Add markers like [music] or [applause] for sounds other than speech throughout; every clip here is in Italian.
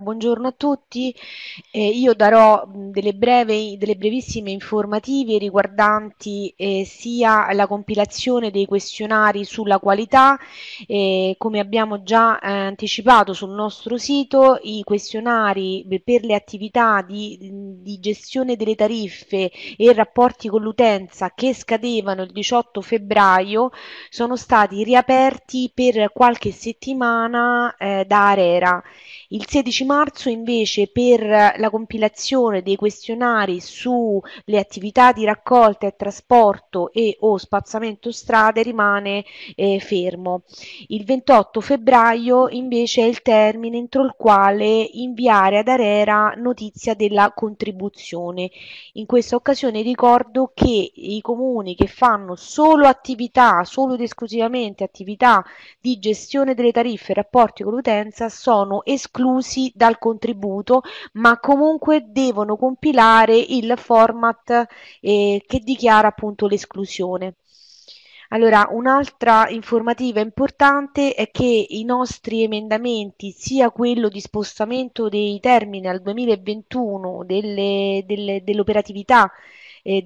Buongiorno a tutti, eh, io darò delle, breve, delle, brevissime informative riguardanti eh, sia la compilazione dei questionari sulla qualità, eh, come abbiamo già eh, anticipato sul nostro sito, i questionari per le attività di, di gestione delle tariffe e rapporti con l'utenza che scadevano il 18 febbraio sono stati riaperti per qualche settimana eh, da Arera. Il 16 marzo invece per la compilazione dei questionari sulle attività di raccolta e trasporto e o spazzamento strade rimane eh, fermo. Il 28 febbraio invece è il termine entro il quale inviare ad Arera notizia della contribuzione. In questa occasione ricordo che i comuni che fanno solo attività, solo ed esclusivamente attività di gestione delle tariffe e rapporti con l'utenza sono esclusi dal contributo, ma comunque devono compilare il format eh, che dichiara appunto l'esclusione. Allora, un'altra informativa importante è che i nostri emendamenti, sia quello di spostamento dei termini al 2021 dell'operatività dell eh,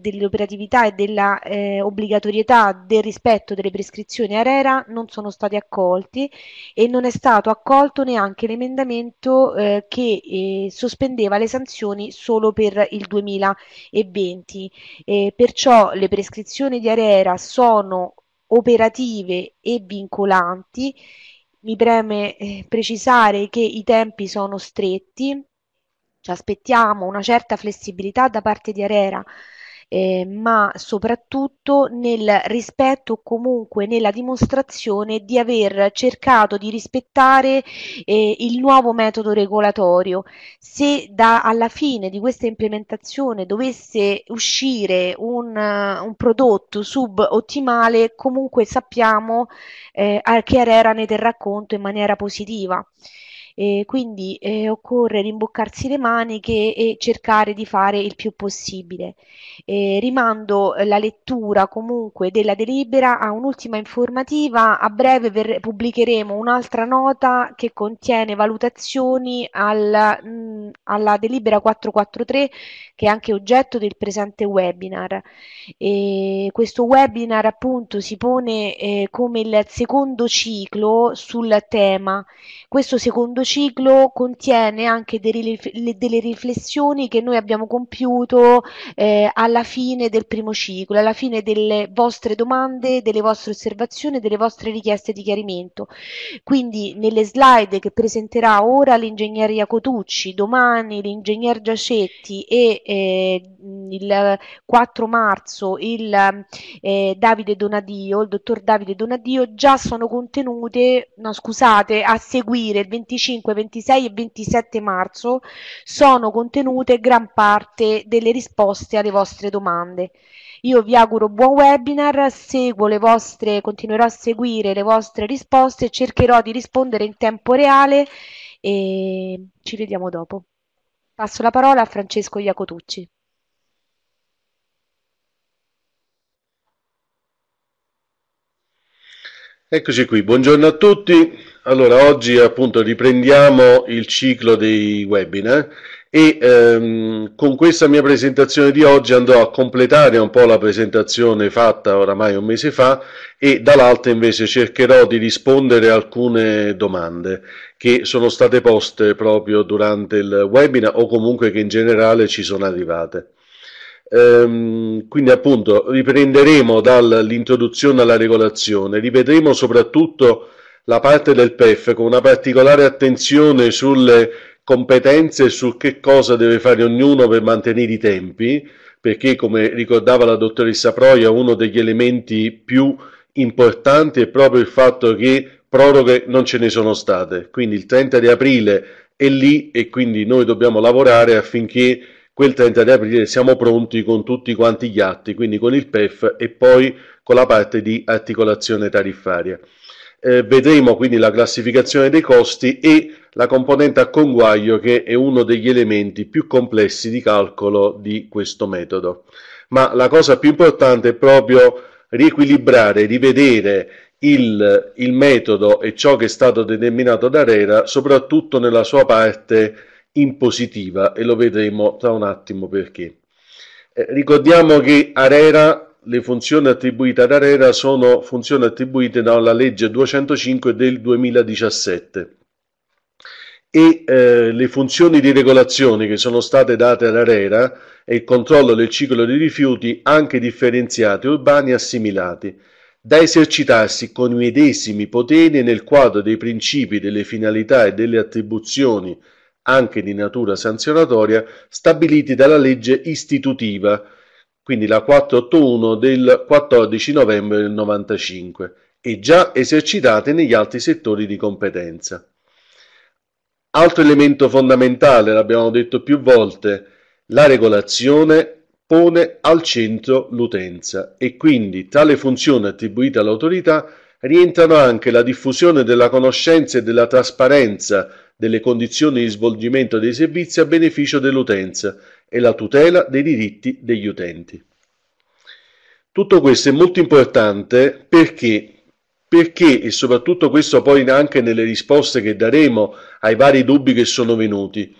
dell'operatività e della eh, obbligatorietà del rispetto delle prescrizioni ARERA non sono stati accolti e non è stato accolto neanche l'emendamento eh, che eh, sospendeva le sanzioni solo per il 2020. Eh, perciò le prescrizioni di ARERA sono operative e vincolanti mi preme eh, precisare che i tempi sono stretti ci aspettiamo una certa flessibilità da parte di Arera, eh, ma soprattutto nel rispetto o comunque nella dimostrazione di aver cercato di rispettare eh, il nuovo metodo regolatorio. Se da, alla fine di questa implementazione dovesse uscire un, uh, un prodotto subottimale, comunque sappiamo eh, che Arera ne terrà conto in maniera positiva. E quindi eh, occorre rimboccarsi le maniche e cercare di fare il più possibile. E rimando eh, la lettura comunque della delibera a un'ultima informativa. A breve ver- pubblicheremo un'altra nota che contiene valutazioni al, mh, mm, alla delibera 443 che è anche oggetto del presente webinar. E questo webinar appunto si pone eh, come il secondo ciclo sul tema. Questo secondo questo ciclo contiene anche delle, riflessioni che noi abbiamo compiuto eh, alla fine del primo ciclo, alla fine delle vostre domande, delle vostre osservazioni, delle vostre richieste di chiarimento. Quindi nelle slide che presenterà ora l'ingegner Iacotucci, domani l'ingegner Giacetti e eh, il 4 marzo il eh, Davide Donadio, il dottor Davide Donadio, già sono contenute, no scusate, a seguire il 25 25, 26 e 27 marzo sono contenute gran parte delle risposte alle vostre domande. Io vi auguro buon webinar, seguo le vostre, continuerò a seguire le vostre risposte, cercherò di rispondere in tempo reale e ci vediamo dopo. Passo la parola a Francesco Iacotucci. Eccoci qui, buongiorno a tutti. Allora, oggi appunto riprendiamo il ciclo dei webinar e ehm, con questa mia presentazione di oggi andrò a completare un po' la presentazione fatta oramai un mese fa e dall'altra invece cercherò di rispondere a alcune domande che sono state poste proprio durante il webinar o comunque che in generale ci sono arrivate. Ehm, quindi appunto riprenderemo dall'introduzione alla regolazione, rivedremo soprattutto la parte del PEF con una particolare attenzione sulle competenze e su che cosa deve fare ognuno per mantenere i tempi, perché come ricordava la dottoressa Proia uno degli elementi più importanti è proprio il fatto che proroghe non ce ne sono state, quindi il 30 di aprile è lì e quindi noi dobbiamo lavorare affinché quel 30 di aprile siamo pronti con tutti quanti gli atti, quindi con il PEF e poi con la parte di articolazione tariffaria. Eh, vedremo quindi la classificazione dei costi e la componente a conguaglio che è uno degli elementi più complessi di calcolo di questo metodo. Ma la cosa più importante è proprio riequilibrare, rivedere il, il metodo e ciò che è stato determinato da Rera, soprattutto nella sua parte in positiva e lo vedremo tra un attimo perché. Eh, ricordiamo che Arera, le funzioni attribuite ad Arera sono funzioni attribuite dalla legge 205 del 2017 e eh, le funzioni di regolazione che sono state date ad Arera e il controllo del ciclo dei rifiuti anche differenziati urbani assimilati, da esercitarsi con i medesimi poteri nel quadro dei principi, delle finalità e delle attribuzioni anche di natura sanzionatoria, stabiliti dalla legge istitutiva, quindi la 481 del 14 novembre del 1995, e già esercitate negli altri settori di competenza. Altro elemento fondamentale, l'abbiamo detto più volte, la regolazione pone al centro l'utenza e quindi tra le funzioni attribuite all'autorità rientrano anche la diffusione della conoscenza e della trasparenza delle condizioni di svolgimento dei servizi a beneficio dell'utenza e la tutela dei diritti degli utenti. Tutto questo è molto importante perché, perché e soprattutto questo poi anche nelle risposte che daremo ai vari dubbi che sono venuti,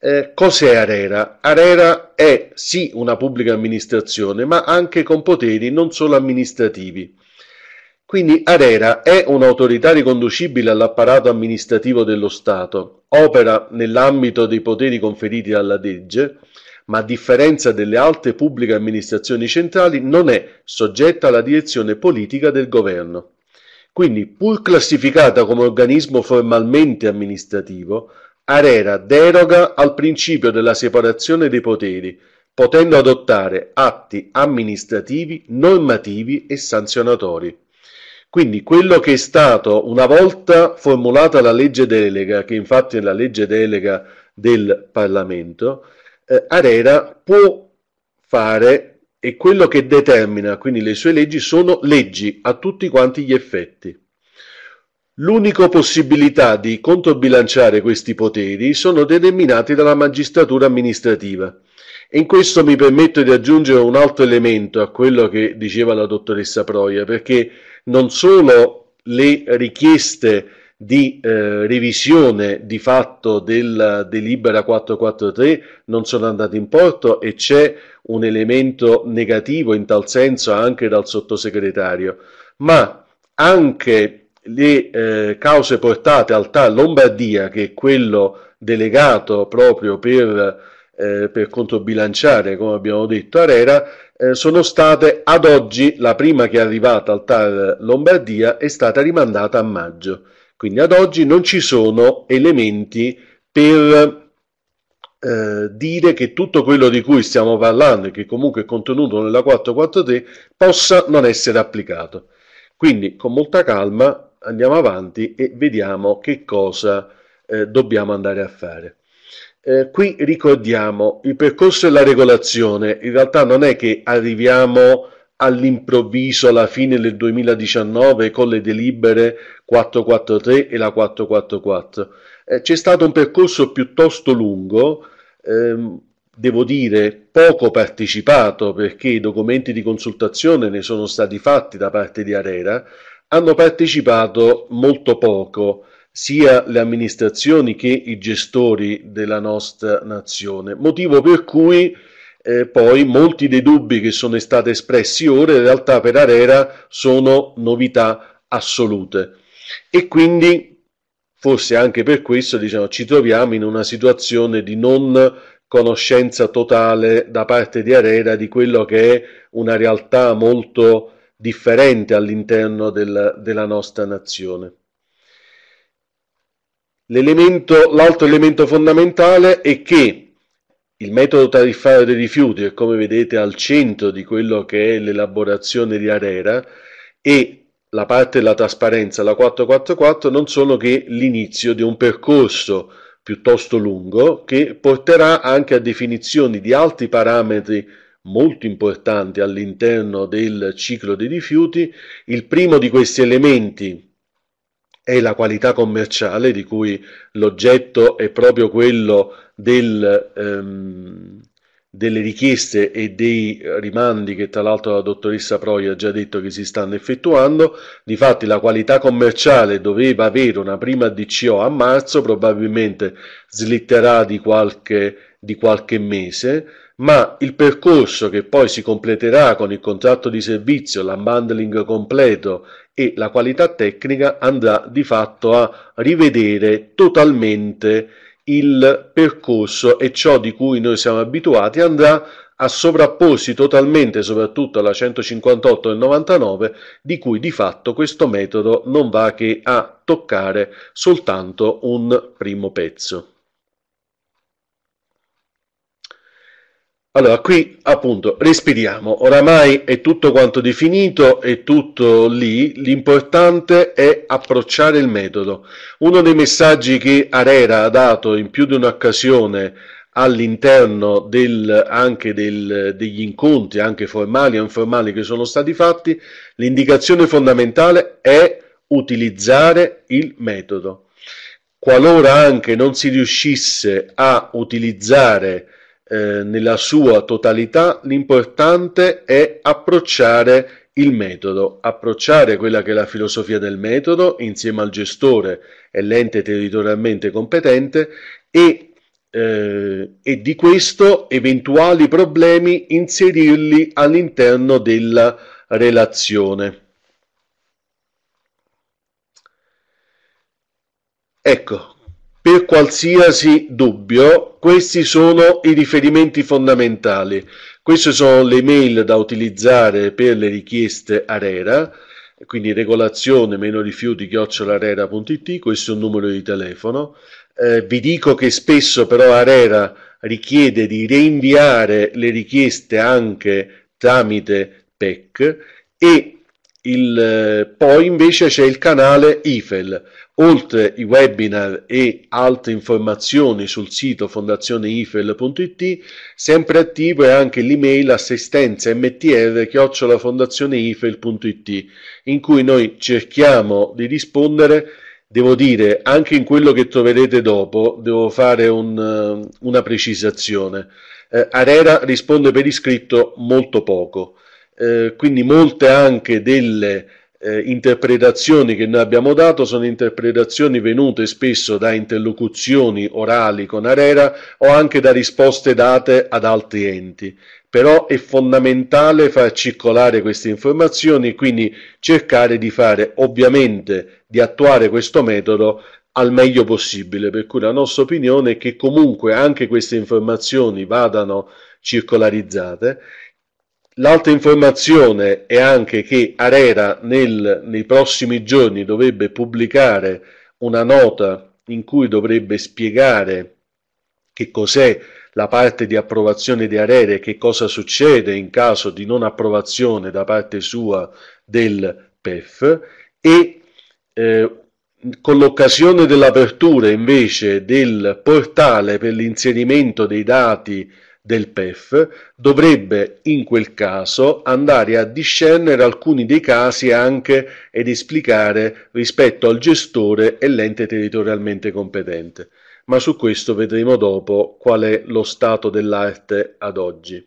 eh, cos'è Arera? Arera è sì una pubblica amministrazione, ma anche con poteri non solo amministrativi. Quindi ARERA è un'autorità riconducibile all'apparato amministrativo dello Stato, opera nell'ambito dei poteri conferiti dalla legge, ma a differenza delle altre pubbliche amministrazioni centrali non è soggetta alla direzione politica del governo. Quindi, pur classificata come organismo formalmente amministrativo, ARERA deroga al principio della separazione dei poteri, potendo adottare atti amministrativi, normativi e sanzionatori. Quindi quello che è stato una volta formulata la legge delega, che infatti è la legge delega del Parlamento, eh, Arera può fare e quello che determina, quindi le sue leggi, sono leggi a tutti quanti gli effetti. L'unica possibilità di controbilanciare questi poteri sono determinati dalla magistratura amministrativa e in questo mi permetto di aggiungere un altro elemento a quello che diceva la dottoressa Proia, perché non solo le richieste di eh, revisione di fatto della delibera 443 non sono andate in porto e c'è un elemento negativo in tal senso anche dal sottosegretario, ma anche le eh, cause portate al TAR Lombardia, che è quello delegato proprio per eh, per controbilanciare, come abbiamo detto, Arera, eh, sono state ad oggi, la prima che è arrivata al TAR Lombardia è stata rimandata a maggio. Quindi ad oggi non ci sono elementi per eh, dire che tutto quello di cui stiamo parlando e che comunque è contenuto nella 443 possa non essere applicato. Quindi con molta calma andiamo avanti e vediamo che cosa eh, dobbiamo andare a fare. Eh, qui ricordiamo il percorso e la regolazione, in realtà non è che arriviamo all'improvviso alla fine del 2019 con le delibere 443 e la 444. Eh, c'è stato un percorso piuttosto lungo, ehm, devo dire poco partecipato perché i documenti di consultazione ne sono stati fatti da parte di Arera, hanno partecipato molto poco sia le amministrazioni che i gestori della nostra nazione, motivo per cui eh, poi molti dei dubbi che sono stati espressi ora in realtà per Arera sono novità assolute e quindi forse anche per questo diciamo, ci troviamo in una situazione di non conoscenza totale da parte di Arera di quello che è una realtà molto differente all'interno del, della nostra nazione l'altro elemento fondamentale è che il metodo tariffario dei rifiuti è come vedete al centro di quello che è l'elaborazione di Arera e la parte della trasparenza, la 444, non sono che l'inizio di un percorso piuttosto lungo che porterà anche a definizioni di altri parametri molto importanti all'interno del ciclo dei rifiuti. Il primo di questi elementi è la qualità commerciale di cui l'oggetto è proprio quello del, ehm, delle richieste e dei rimandi che tra l'altro la dottoressa Proia ha già detto che si stanno effettuando, difatti la qualità commerciale doveva avere una prima DCO a marzo, probabilmente slitterà di qualche, di qualche mese, ma il percorso che poi si completerà con il contratto di servizio, l'unbundling completo e la qualità tecnica andrà di fatto a rivedere totalmente il percorso e ciò di cui noi siamo abituati andrà a sovrapporsi totalmente soprattutto alla 158 del 99 di cui di fatto questo metodo non va che a toccare soltanto un primo pezzo. Allora, qui appunto respiriamo, oramai è tutto quanto definito, è tutto lì, l'importante è approcciare il metodo. Uno dei messaggi che Arera ha dato in più di un'occasione all'interno del, anche del, degli incontri, anche formali o informali che sono stati fatti, l'indicazione fondamentale è utilizzare il metodo. Qualora anche non si riuscisse a utilizzare il eh, nella sua totalità, l'importante è approcciare il metodo, approcciare quella che è la filosofia del metodo insieme al gestore e l'ente territorialmente competente e, eh, e di questo eventuali problemi inserirli all'interno della relazione. Ecco, per qualsiasi dubbio, questi sono i riferimenti fondamentali. Queste sono le mail da utilizzare per le richieste ARERA, quindi regolazione meno rifiuti chiocciolarera.it, questo è un numero di telefono. Eh, vi dico che spesso però ARERA richiede di reinviare le richieste anche tramite PEC e il, eh, poi invece c'è il canale IFEL. Oltre i webinar e altre informazioni sul sito fondazioneifel.it, sempre attivo è anche l'email assistenza mtr-fondazioneifel.it in cui noi cerchiamo di rispondere devo dire, anche in quello che troverete dopo, devo fare un, eh, una precisazione. Eh, Arera risponde per iscritto molto poco, eh, quindi molte anche delle eh, interpretazioni che noi abbiamo dato sono interpretazioni venute spesso da interlocuzioni orali con Arera o anche da risposte date ad altri enti. Però è fondamentale far circolare queste informazioni, quindi cercare di fare ovviamente di attuare questo metodo al meglio possibile, per cui la nostra opinione è che comunque anche queste informazioni vadano circolarizzate L'altra informazione è anche che Arera nel, nei prossimi giorni dovrebbe pubblicare una nota in cui dovrebbe spiegare che cos'è la parte di approvazione di Arera e che cosa succede in caso di non approvazione da parte sua del PEF e eh, con l'occasione dell'apertura invece del portale per l'inserimento dei dati del PEF dovrebbe in quel caso andare a discernere alcuni dei casi anche ed esplicare rispetto al gestore e l'ente territorialmente competente. Ma su questo vedremo dopo qual è lo stato dell'arte ad oggi.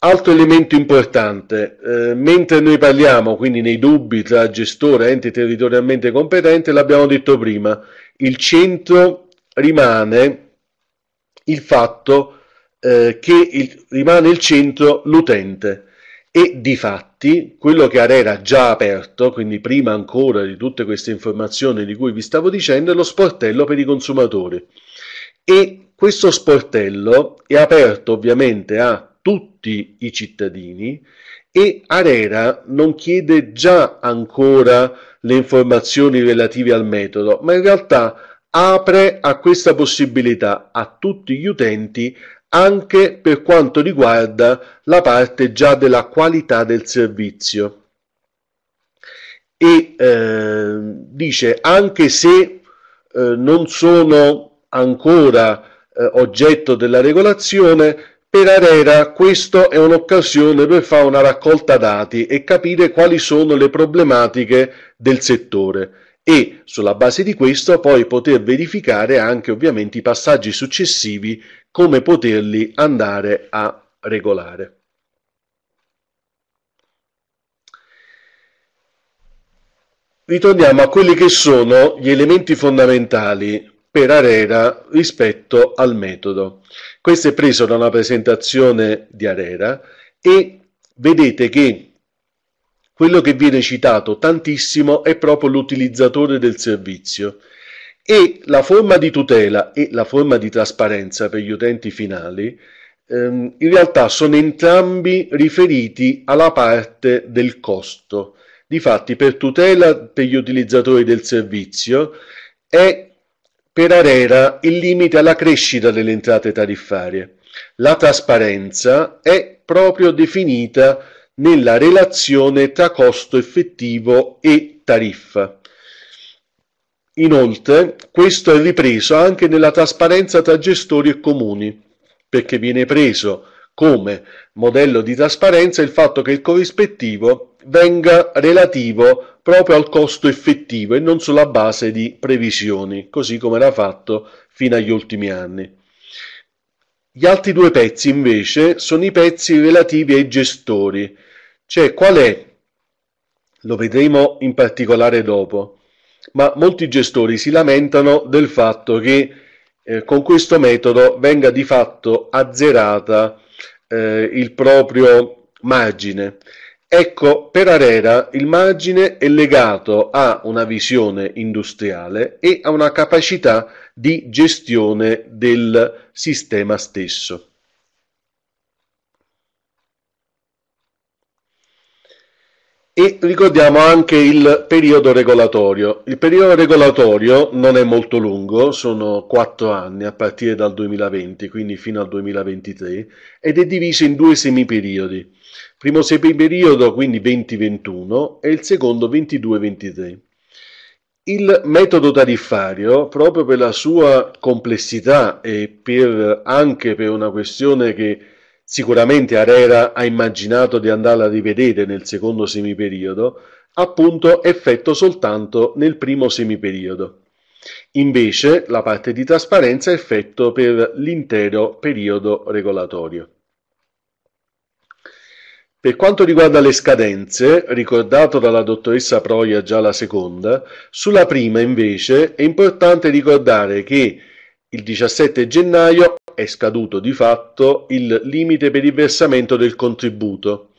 Altro elemento importante, eh, mentre noi parliamo quindi nei dubbi tra gestore e ente territorialmente competente, l'abbiamo detto prima, il centro rimane il fatto eh, che il, rimane il centro l'utente e di fatti quello che ha già aperto, quindi prima ancora di tutte queste informazioni di cui vi stavo dicendo, è lo sportello per i consumatori. E questo sportello è aperto ovviamente a tutti i cittadini e Arera non chiede già ancora le informazioni relative al metodo, ma in realtà apre a questa possibilità a tutti gli utenti anche per quanto riguarda la parte già della qualità del servizio. E eh, dice anche se eh, non sono ancora eh, oggetto della regolazione, per Arera questa è un'occasione per fare una raccolta dati e capire quali sono le problematiche del settore e sulla base di questo poi poter verificare anche ovviamente i passaggi successivi come poterli andare a regolare. Ritorniamo a quelli che sono gli elementi fondamentali per Arera rispetto al metodo. Questo è preso da una presentazione di Arera e vedete che quello che viene citato tantissimo è proprio l'utilizzatore del servizio. E la forma di tutela e la forma di trasparenza per gli utenti finali ehm, in realtà sono entrambi riferiti alla parte del costo. Difatti per tutela per gli utilizzatori del servizio è per Arera il limite alla crescita delle entrate tariffarie. La trasparenza è proprio definita nella relazione tra costo effettivo e tariffa. Inoltre, questo è ripreso anche nella trasparenza tra gestori e comuni, perché viene preso come modello di trasparenza il fatto che il corrispettivo venga relativo proprio al costo effettivo e non sulla base di previsioni, così come era fatto fino agli ultimi anni. Gli altri due pezzi invece sono i pezzi relativi ai gestori, cioè qual è, lo vedremo in particolare dopo, ma molti gestori si lamentano del fatto che eh, con questo metodo venga di fatto azzerata eh, il proprio margine. Ecco, per Arera il margine è legato a una visione industriale e a una capacità di gestione del sistema stesso. E ricordiamo anche il periodo regolatorio. Il periodo regolatorio non è molto lungo, sono quattro anni a partire dal 2020, quindi fino al 2023, ed è diviso in due semiperiodi. Primo semiperiodo, quindi 2021, e il secondo 22-23. Il metodo tariffario, proprio per la sua complessità e per, anche per una questione che sicuramente Arera ha immaginato di andarla a rivedere nel secondo semiperiodo, appunto effetto soltanto nel primo semiperiodo. Invece la parte di trasparenza è effetto per l'intero periodo regolatorio. Per quanto riguarda le scadenze, ricordato dalla dottoressa Proia già la seconda, sulla prima invece è importante ricordare che il 17 gennaio è scaduto di fatto il limite per il versamento del contributo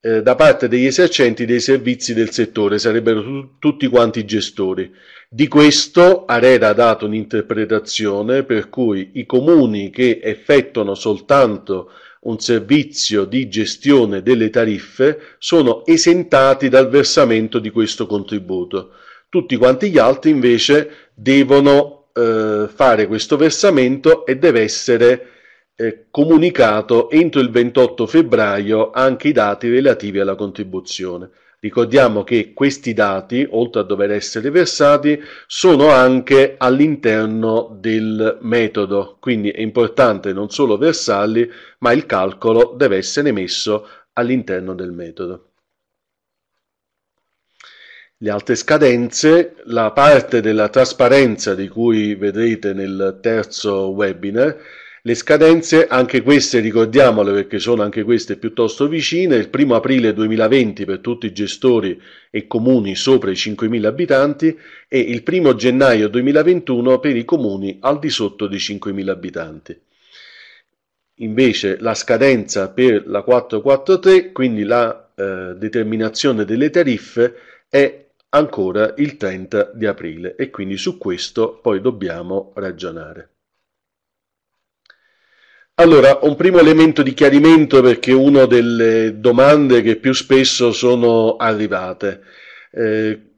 eh, da parte degli esercenti dei servizi del settore, sarebbero tu- tutti quanti gestori. Di questo Arera ha dato un'interpretazione per cui i comuni che effettuano soltanto un servizio di gestione delle tariffe sono esentati dal versamento di questo contributo. Tutti quanti gli altri invece devono eh, fare questo versamento e deve essere eh, comunicato entro il 28 febbraio anche i dati relativi alla contribuzione. Ricordiamo che questi dati, oltre a dover essere versati, sono anche all'interno del metodo, quindi è importante non solo versarli, ma il calcolo deve essere messo all'interno del metodo le altre scadenze, la parte della trasparenza di cui vedrete nel terzo webinar, le scadenze, anche queste ricordiamole perché sono anche queste piuttosto vicine, il 1 aprile 2020 per tutti i gestori e comuni sopra i 5.000 abitanti e il 1 gennaio 2021 per i comuni al di sotto di 5.000 abitanti. Invece la scadenza per la 443, quindi la eh, determinazione delle tariffe, è ancora il 30 di aprile e quindi su questo poi dobbiamo ragionare. Allora, un primo elemento di chiarimento perché una delle domande che più spesso sono arrivate. Eh,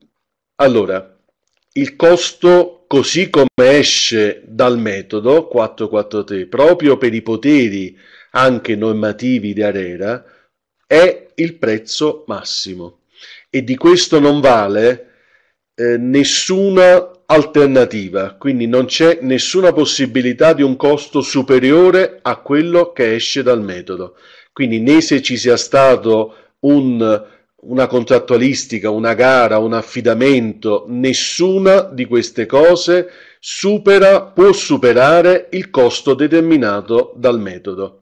allora, il costo così come esce dal metodo 443, proprio per i poteri anche normativi di Arera, è il prezzo massimo e di questo non vale eh, nessuna alternativa, quindi non c'è nessuna possibilità di un costo superiore a quello che esce dal metodo. Quindi né se ci sia stato un, una contrattualistica, una gara, un affidamento, nessuna di queste cose supera, può superare il costo determinato dal metodo.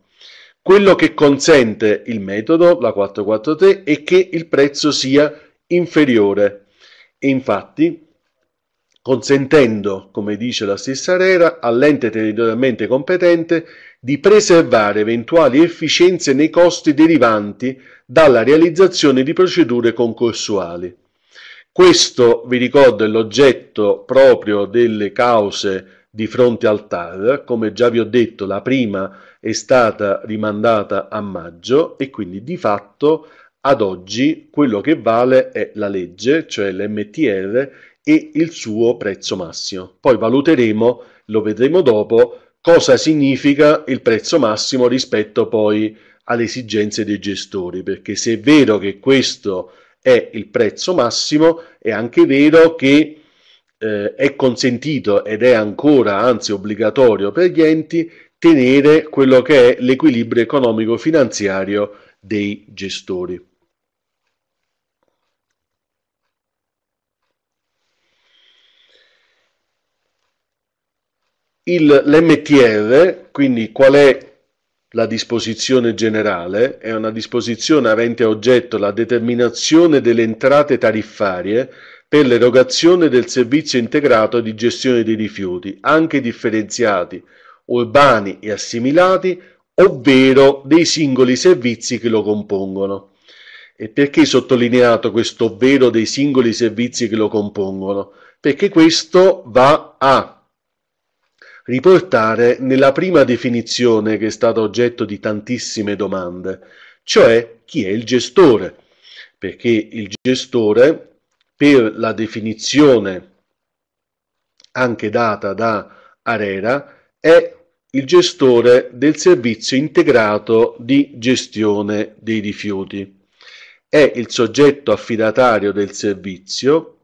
Quello che consente il metodo, la 443, è che il prezzo sia inferiore. E infatti, consentendo, come dice la stessa Rera, all'ente territorialmente competente di preservare eventuali efficienze nei costi derivanti dalla realizzazione di procedure concorsuali. Questo, vi ricordo, è l'oggetto proprio delle cause di fronte al TAR, come già vi ho detto, la prima è stata rimandata a maggio e quindi di fatto ad oggi quello che vale è la legge, cioè l'MTR e il suo prezzo massimo. Poi valuteremo, lo vedremo dopo, cosa significa il prezzo massimo rispetto poi alle esigenze dei gestori, perché se è vero che questo è il prezzo massimo, è anche vero che eh, è consentito ed è ancora anzi obbligatorio per gli enti tenere quello che è l'equilibrio economico-finanziario dei gestori. Il, L'MTR, quindi qual è la disposizione generale, è una disposizione avente a oggetto la determinazione delle entrate tariffarie per l'erogazione del servizio integrato di gestione dei rifiuti, anche differenziati, urbani e assimilati, ovvero dei singoli servizi che lo compongono. E perché sottolineato questo ovvero dei singoli servizi che lo compongono? Perché questo va a riportare nella prima definizione che è stata oggetto di tantissime domande, cioè chi è il gestore, perché il gestore per la definizione anche data da Arera è il gestore del servizio integrato di gestione dei rifiuti. È il soggetto affidatario del servizio,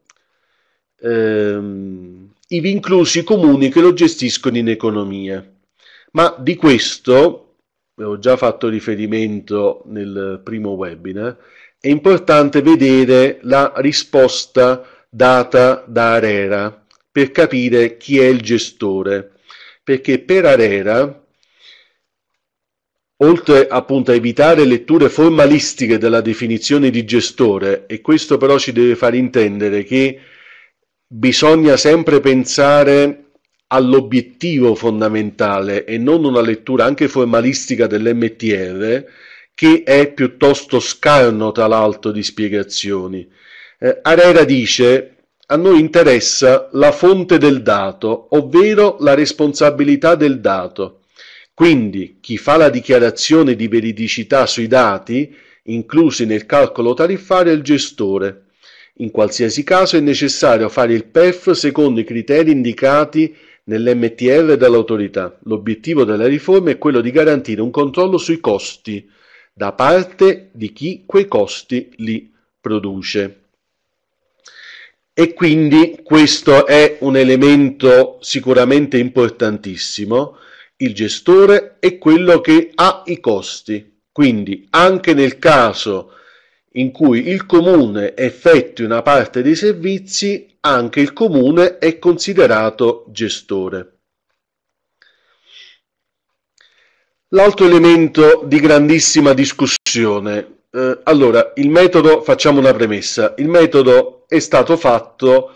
ehm, ivi inclusi i comuni che lo gestiscono in economia. Ma di questo, ho già fatto riferimento nel primo webinar, è importante vedere la risposta data da Arera per capire chi è il gestore perché per Arera, oltre appunto a evitare letture formalistiche della definizione di gestore, e questo però ci deve far intendere che bisogna sempre pensare all'obiettivo fondamentale e non una lettura anche formalistica dell'MTR che è piuttosto scarno tra l'altro di spiegazioni. Eh, Arera dice a noi interessa la fonte del dato, ovvero la responsabilità del dato. Quindi chi fa la dichiarazione di veridicità sui dati, inclusi nel calcolo tariffario, è il gestore. In qualsiasi caso è necessario fare il PEF secondo i criteri indicati nell'MTR dall'autorità. L'obiettivo della riforma è quello di garantire un controllo sui costi da parte di chi quei costi li produce e quindi questo è un elemento sicuramente importantissimo, il gestore è quello che ha i costi, quindi anche nel caso in cui il comune effettui una parte dei servizi, anche il comune è considerato gestore. L'altro elemento di grandissima discussione eh, allora, il metodo, facciamo una premessa, il metodo è stato fatto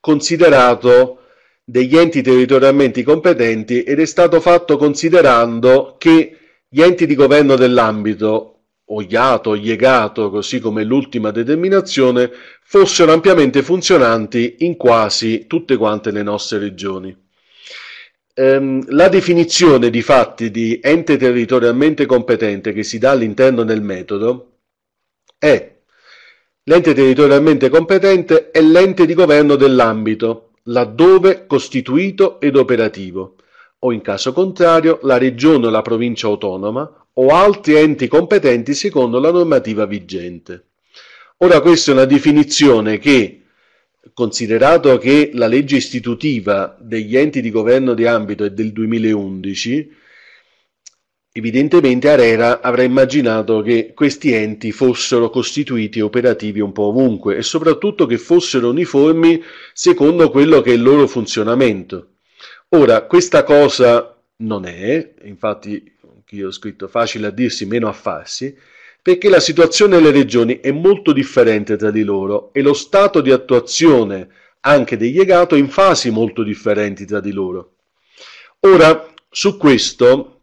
considerato degli enti territorialmente competenti ed è stato fatto considerando che gli enti di governo dell'ambito, o IATO, o IEGATO, così come l'ultima determinazione, fossero ampiamente funzionanti in quasi tutte quante le nostre regioni. Ehm, la definizione di fatti di ente territorialmente competente che si dà all'interno del metodo è l'ente territorialmente competente è l'ente di governo dell'ambito, laddove costituito ed operativo, o in caso contrario la regione o la provincia autonoma o altri enti competenti secondo la normativa vigente. Ora questa è una definizione che considerato che la legge istitutiva degli enti di governo di ambito è del 2011, evidentemente Arera avrà immaginato che questi enti fossero costituiti operativi un po' ovunque e soprattutto che fossero uniformi secondo quello che è il loro funzionamento. Ora, questa cosa non è, infatti, io ho scritto facile a dirsi, meno a farsi, perché la situazione delle regioni è molto differente tra di loro e lo stato di attuazione anche degli EGATO in fasi molto differenti tra di loro. Ora, su questo,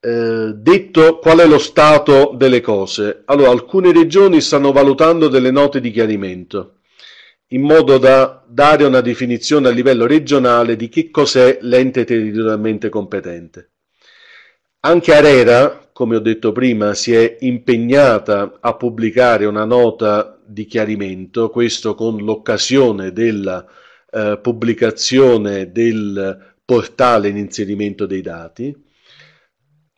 eh, detto qual è lo stato delle cose, allora alcune regioni stanno valutando delle note di chiarimento in modo da dare una definizione a livello regionale di che cos'è l'ente territorialmente competente. Anche Arera, come ho detto prima, si è impegnata a pubblicare una nota di chiarimento, questo con l'occasione della eh, pubblicazione del portale in inserimento dei dati.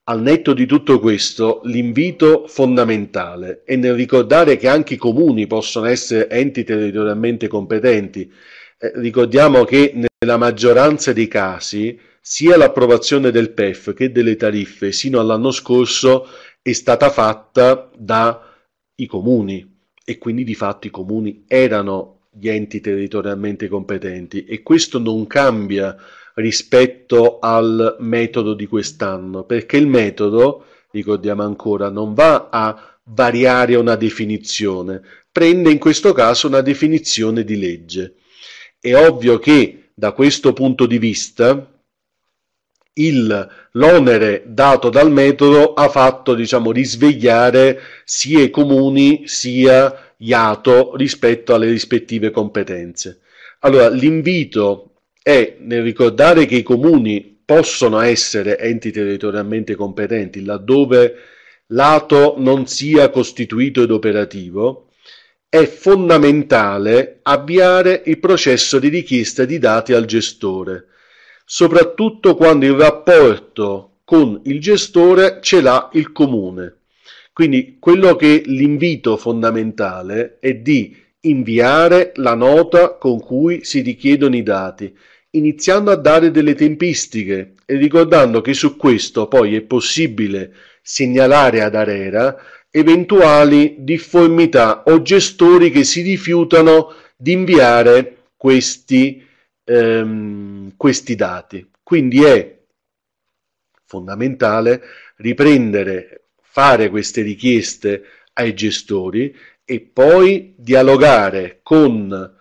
Al netto di tutto questo, l'invito fondamentale è nel ricordare che anche i comuni possono essere enti territorialmente competenti. Eh, ricordiamo che nella maggioranza dei casi sia l'approvazione del PEF che delle tariffe sino all'anno scorso è stata fatta dai comuni e quindi di fatto i comuni erano gli enti territorialmente competenti e questo non cambia rispetto al metodo di quest'anno perché il metodo, ricordiamo ancora, non va a variare una definizione, prende in questo caso una definizione di legge. È ovvio che da questo punto di vista il, l'onere dato dal metodo ha fatto diciamo, risvegliare sia i comuni sia IATO rispetto alle rispettive competenze. Allora, l'invito è nel ricordare che i comuni possono essere enti territorialmente competenti laddove l'ATO non sia costituito ed operativo, è fondamentale avviare il processo di richiesta di dati al gestore soprattutto quando il rapporto con il gestore ce l'ha il comune. Quindi quello che l'invito fondamentale è di inviare la nota con cui si richiedono i dati, iniziando a dare delle tempistiche e ricordando che su questo poi è possibile segnalare ad Arera eventuali difformità o gestori che si rifiutano di inviare questi dati ehm, questi dati. Quindi è fondamentale riprendere, fare queste richieste ai gestori e poi dialogare con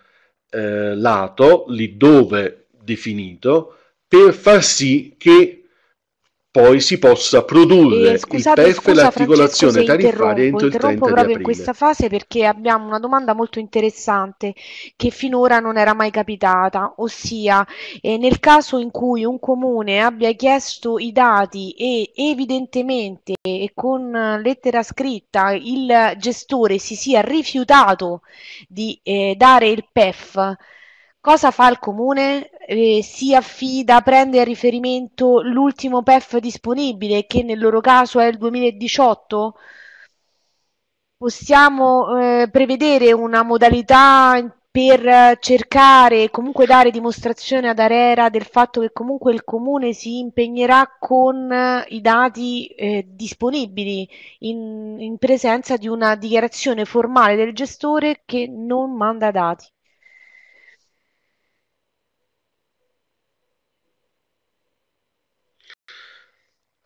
eh, l'ATO, lì dove definito, per far sì che poi si possa produrre eh, scusate, il PEF e l'articolazione tariffaria entro il 30 di aprile. proprio in questa fase perché abbiamo una domanda molto interessante che finora non era mai capitata, ossia eh, nel caso in cui un comune abbia chiesto i dati e evidentemente e eh, con lettera scritta il gestore si sia rifiutato di eh, dare il PEF Cosa fa il comune? Eh, si affida, prende a riferimento l'ultimo PEF disponibile, che nel loro caso è il 2018? Possiamo eh, prevedere una modalità per cercare comunque dare dimostrazione ad Arera del fatto che comunque il comune si impegnerà con eh, i dati eh, disponibili in, in presenza di una dichiarazione formale del gestore che non manda dati.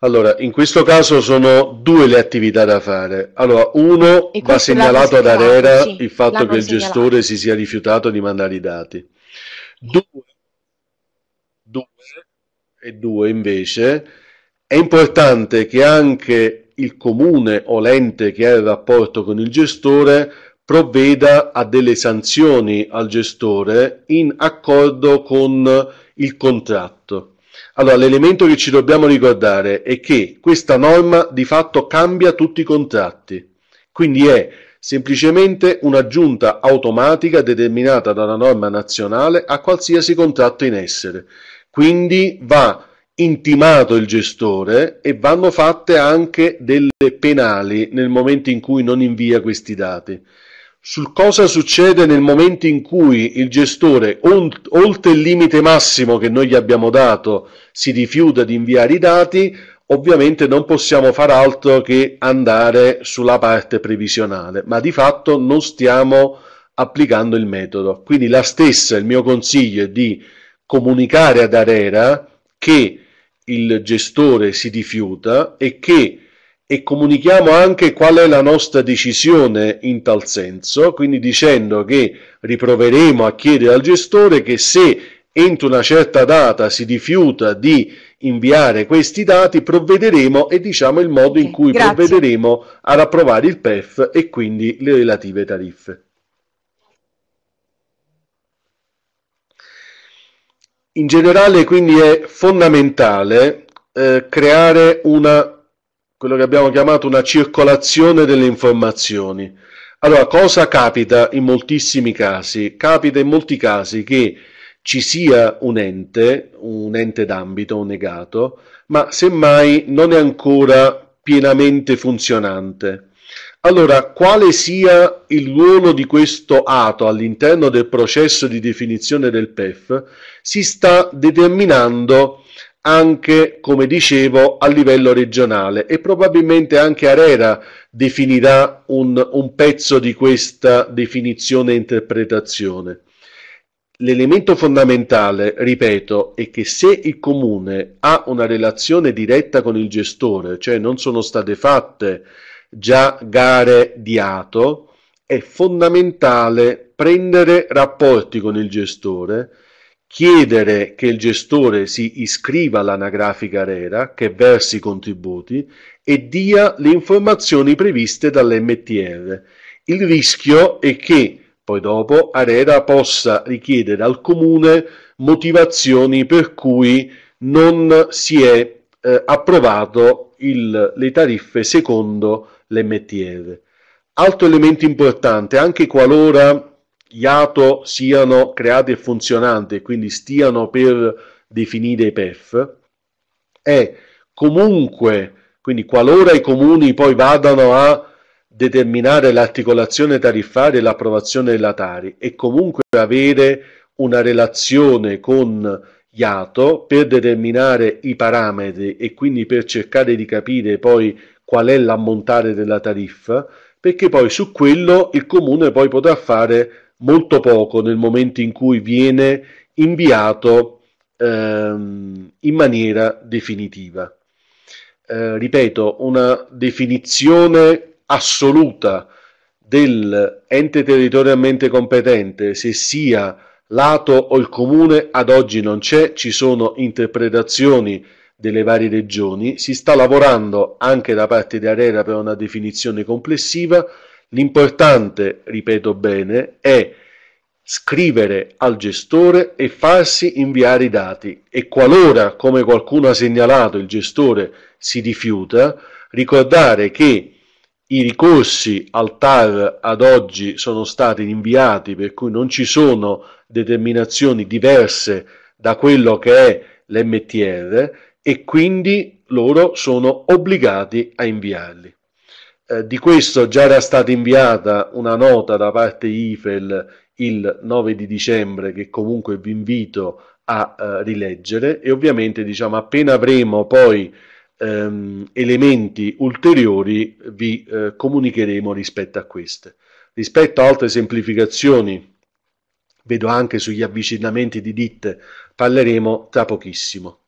Allora, in questo caso sono due le attività da fare. Allora, uno va segnalato ad segnalato, ARERA sì, il fatto che il segnalato. gestore si sia rifiutato di mandare i dati. Due, due e due invece, è importante che anche il comune o l'ente che ha il rapporto con il gestore provveda a delle sanzioni al gestore in accordo con il contratto. Allora, l'elemento che ci dobbiamo ricordare è che questa norma di fatto cambia tutti i contratti, quindi è semplicemente un'aggiunta automatica determinata dalla norma nazionale a qualsiasi contratto in essere. Quindi va intimato il gestore e vanno fatte anche delle penali nel momento in cui non invia questi dati sul cosa succede nel momento in cui il gestore, oltre il limite massimo che noi gli abbiamo dato, si rifiuta di inviare i dati, ovviamente non possiamo far altro che andare sulla parte previsionale, ma di fatto non stiamo applicando il metodo. Quindi la stessa, il mio consiglio è di comunicare ad Arera che il gestore si rifiuta e che e comunichiamo anche qual è la nostra decisione in tal senso, quindi dicendo che riproveremo a chiedere al gestore che se entro una certa data si rifiuta di inviare questi dati, provvederemo e diciamo il modo in cui Grazie. provvederemo ad approvare il PEF e quindi le relative tariffe. In generale quindi è fondamentale eh, creare una quello che abbiamo chiamato una circolazione delle informazioni. Allora, cosa capita in moltissimi casi? Capita in molti casi che ci sia un ente, un ente d'ambito, un negato, ma semmai non è ancora pienamente funzionante. Allora, quale sia il ruolo di questo ato all'interno del processo di definizione del PEF si sta determinando anche, come dicevo, a livello regionale e probabilmente anche Arera definirà un, un pezzo di questa definizione e interpretazione. L'elemento fondamentale, ripeto, è che se il comune ha una relazione diretta con il gestore, cioè non sono state fatte già gare di ato, è fondamentale prendere rapporti con il gestore chiedere che il gestore si iscriva all'anagrafica RERA, che versi i contributi e dia le informazioni previste dall'MTR. Il rischio è che poi dopo Arera possa richiedere al comune motivazioni per cui non si è eh, approvato il, le tariffe secondo l'MTR. Altro elemento importante, anche qualora iato siano creati e funzionanti e quindi stiano per definire i PEF è comunque, quindi qualora i comuni poi vadano a determinare l'articolazione tariffaria e l'approvazione della Tari e comunque avere una relazione con IATO per determinare i parametri e quindi per cercare di capire poi qual è l'ammontare della tariffa, perché poi su quello il comune poi potrà fare molto poco nel momento in cui viene inviato ehm, in maniera definitiva. Eh, ripeto, una definizione assoluta dell'ente territorialmente competente, se sia lato o il comune, ad oggi non c'è, ci sono interpretazioni delle varie regioni, si sta lavorando anche da parte di Arera per una definizione complessiva, L'importante, ripeto bene, è scrivere al gestore e farsi inviare i dati e qualora, come qualcuno ha segnalato, il gestore si rifiuta, ricordare che i ricorsi al TAR ad oggi sono stati inviati, per cui non ci sono determinazioni diverse da quello che è l'MTR e quindi loro sono obbligati a inviarli. Eh, di questo già era stata inviata una nota da parte IFEL il 9 di dicembre che comunque vi invito a eh, rileggere e ovviamente diciamo appena avremo poi ehm, elementi ulteriori vi eh, comunicheremo rispetto a queste. Rispetto a altre semplificazioni, vedo anche sugli avvicinamenti di ditte, parleremo tra pochissimo.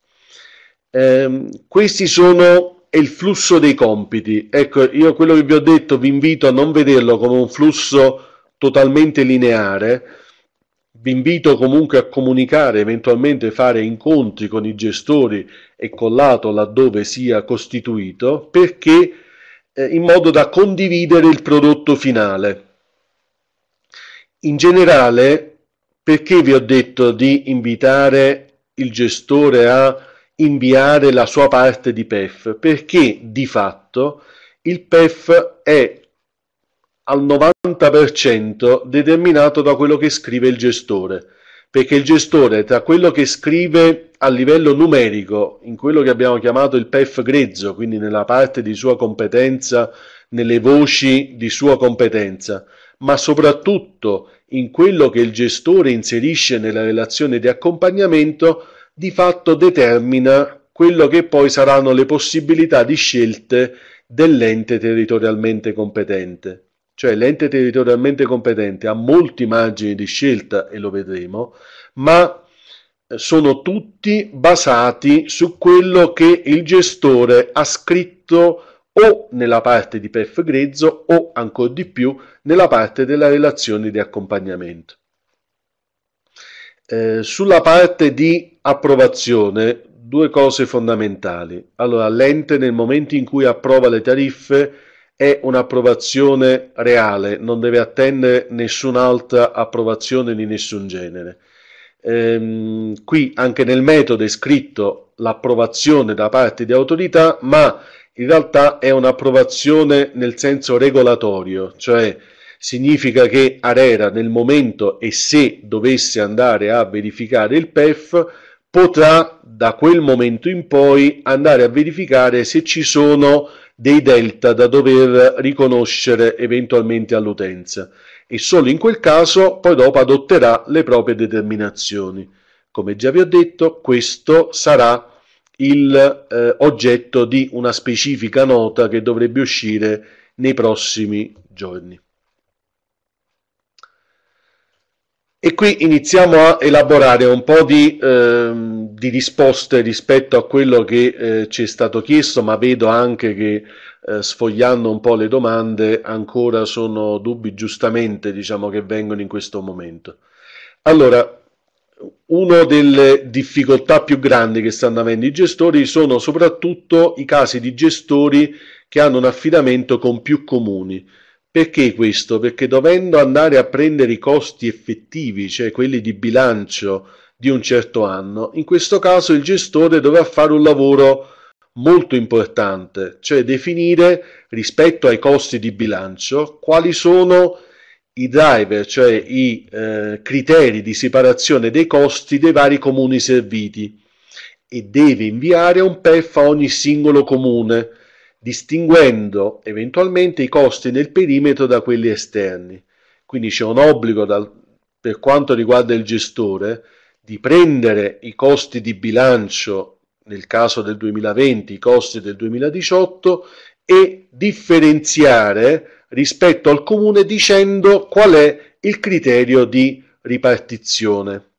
Eh, questi sono è il flusso dei compiti. Ecco, io quello che vi ho detto vi invito a non vederlo come un flusso totalmente lineare. Vi invito comunque a comunicare, eventualmente fare incontri con i gestori e con l'ATO laddove sia costituito, perché eh, in modo da condividere il prodotto finale. In generale, perché vi ho detto di invitare il gestore a inviare la sua parte di PEF perché di fatto il PEF è al 90% determinato da quello che scrive il gestore perché il gestore tra quello che scrive a livello numerico in quello che abbiamo chiamato il PEF grezzo quindi nella parte di sua competenza nelle voci di sua competenza ma soprattutto in quello che il gestore inserisce nella relazione di accompagnamento di fatto determina quello che poi saranno le possibilità di scelte dell'ente territorialmente competente. Cioè l'ente territorialmente competente ha molti margini di scelta e lo vedremo, ma eh, sono tutti basati su quello che il gestore ha scritto o nella parte di PEF grezzo o ancora di più nella parte della relazione di accompagnamento. Eh, sulla parte di approvazione, due cose fondamentali. Allora, l'ente nel momento in cui approva le tariffe è un'approvazione reale, non deve attendere nessun'altra approvazione di nessun genere. Ehm, qui anche nel metodo è scritto l'approvazione da parte di autorità, ma in realtà è un'approvazione nel senso regolatorio, cioè Significa che Arera nel momento e se dovesse andare a verificare il PEF potrà da quel momento in poi andare a verificare se ci sono dei delta da dover riconoscere eventualmente all'utenza e solo in quel caso poi dopo adotterà le proprie determinazioni. Come già vi ho detto, questo sarà il eh, oggetto di una specifica nota che dovrebbe uscire nei prossimi giorni. E qui iniziamo a elaborare un po' di, ehm, di risposte rispetto a quello che eh, ci è stato chiesto, ma vedo anche che eh, sfogliando un po' le domande ancora sono dubbi giustamente diciamo, che vengono in questo momento. Allora, una delle difficoltà più grandi che stanno avendo i gestori sono soprattutto i casi di gestori che hanno un affidamento con più comuni perché questo? Perché dovendo andare a prendere i costi effettivi, cioè quelli di bilancio di un certo anno, in questo caso il gestore dovrà fare un lavoro molto importante, cioè definire rispetto ai costi di bilancio quali sono i driver, cioè i eh, criteri di separazione dei costi dei vari comuni serviti e deve inviare un PEF a ogni singolo comune distinguendo eventualmente i costi del perimetro da quelli esterni. Quindi c'è un obbligo dal, per quanto riguarda il gestore di prendere i costi di bilancio nel caso del 2020, i costi del 2018 e differenziare rispetto al comune dicendo qual è il criterio di ripartizione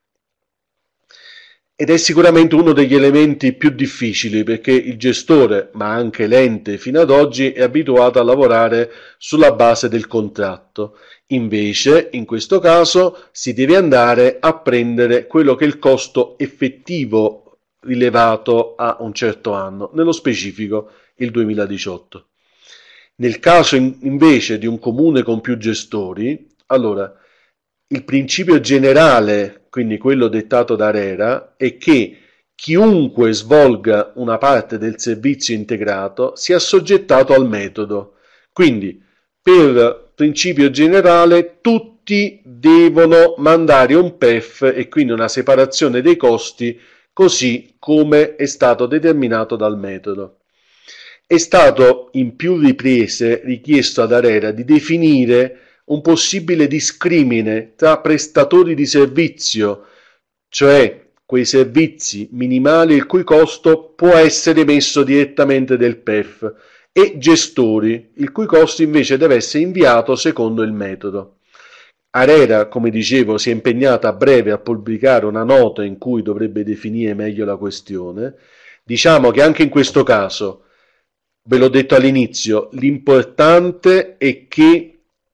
ed è sicuramente uno degli elementi più difficili perché il gestore, ma anche l'ente fino ad oggi, è abituato a lavorare sulla base del contratto. Invece, in questo caso, si deve andare a prendere quello che è il costo effettivo rilevato a un certo anno, nello specifico il 2018. Nel caso invece di un comune con più gestori, allora il principio generale quindi quello dettato da Rera, è che chiunque svolga una parte del servizio integrato sia soggettato al metodo. Quindi, per principio generale, tutti devono mandare un PEF e quindi una separazione dei costi, così come è stato determinato dal metodo. È stato in più riprese richiesto ad Arera di definire un possibile discrimine tra prestatori di servizio, cioè quei servizi minimali il cui costo può essere messo direttamente del PEF, e gestori, il cui costo invece deve essere inviato secondo il metodo. Arera, come dicevo, si è impegnata a breve a pubblicare una nota in cui dovrebbe definire meglio la questione. Diciamo che anche in questo caso, ve l'ho detto all'inizio, l'importante è che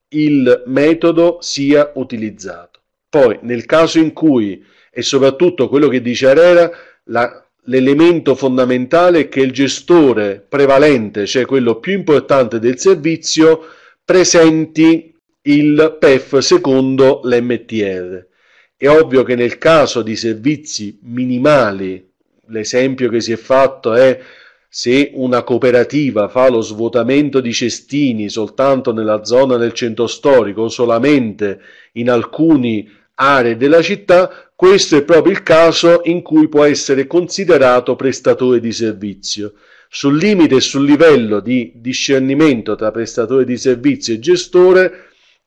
il metodo sia utilizzato. Poi, nel caso in cui, e soprattutto quello che dice Arera, la, l'elemento fondamentale è che il gestore prevalente, cioè quello più importante del servizio, presenti il PEF secondo l'MTR. È ovvio che nel caso di servizi minimali, l'esempio che si è fatto è se una cooperativa fa lo svuotamento di cestini soltanto nella zona del centro storico o solamente in alcune aree della città, questo è proprio il caso in cui può essere considerato prestatore di servizio. Sul limite e sul livello di discernimento tra prestatore di servizio e gestore,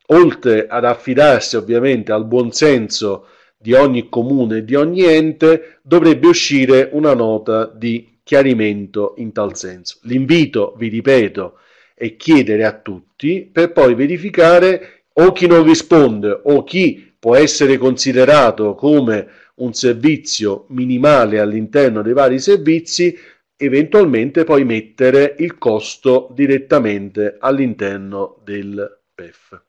oltre ad affidarsi ovviamente al buonsenso di ogni comune e di ogni ente, dovrebbe uscire una nota di chiarimento in tal senso. L'invito, vi ripeto, è chiedere a tutti per poi verificare o chi non risponde o chi può essere considerato come un servizio minimale all'interno dei vari servizi, eventualmente poi mettere il costo direttamente all'interno del PEF.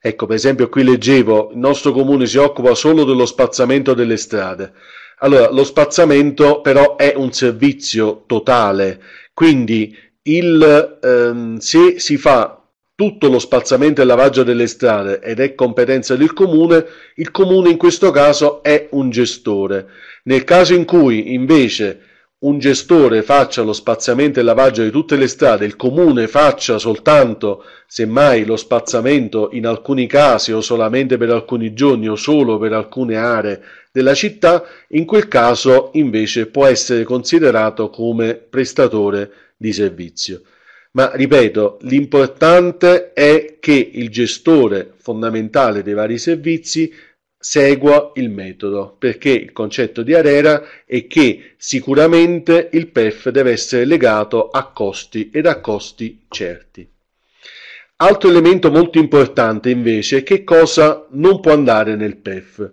Ecco, per esempio qui leggevo, il nostro comune si occupa solo dello spazzamento delle strade. Allora, lo spazzamento però è un servizio totale, quindi il, ehm, se si fa tutto lo spazzamento e lavaggio delle strade ed è competenza del comune, il comune in questo caso è un gestore. Nel caso in cui invece un gestore faccia lo spazzamento e lavaggio di tutte le strade, il comune faccia soltanto, semmai, lo spazzamento in alcuni casi o solamente per alcuni giorni o solo per alcune aree della città, in quel caso invece può essere considerato come prestatore di servizio. Ma ripeto, l'importante è che il gestore fondamentale dei vari servizi segua il metodo, perché il concetto di Arera è che sicuramente il PEF deve essere legato a costi ed a costi certi. Altro elemento molto importante invece è che cosa non può andare nel PEF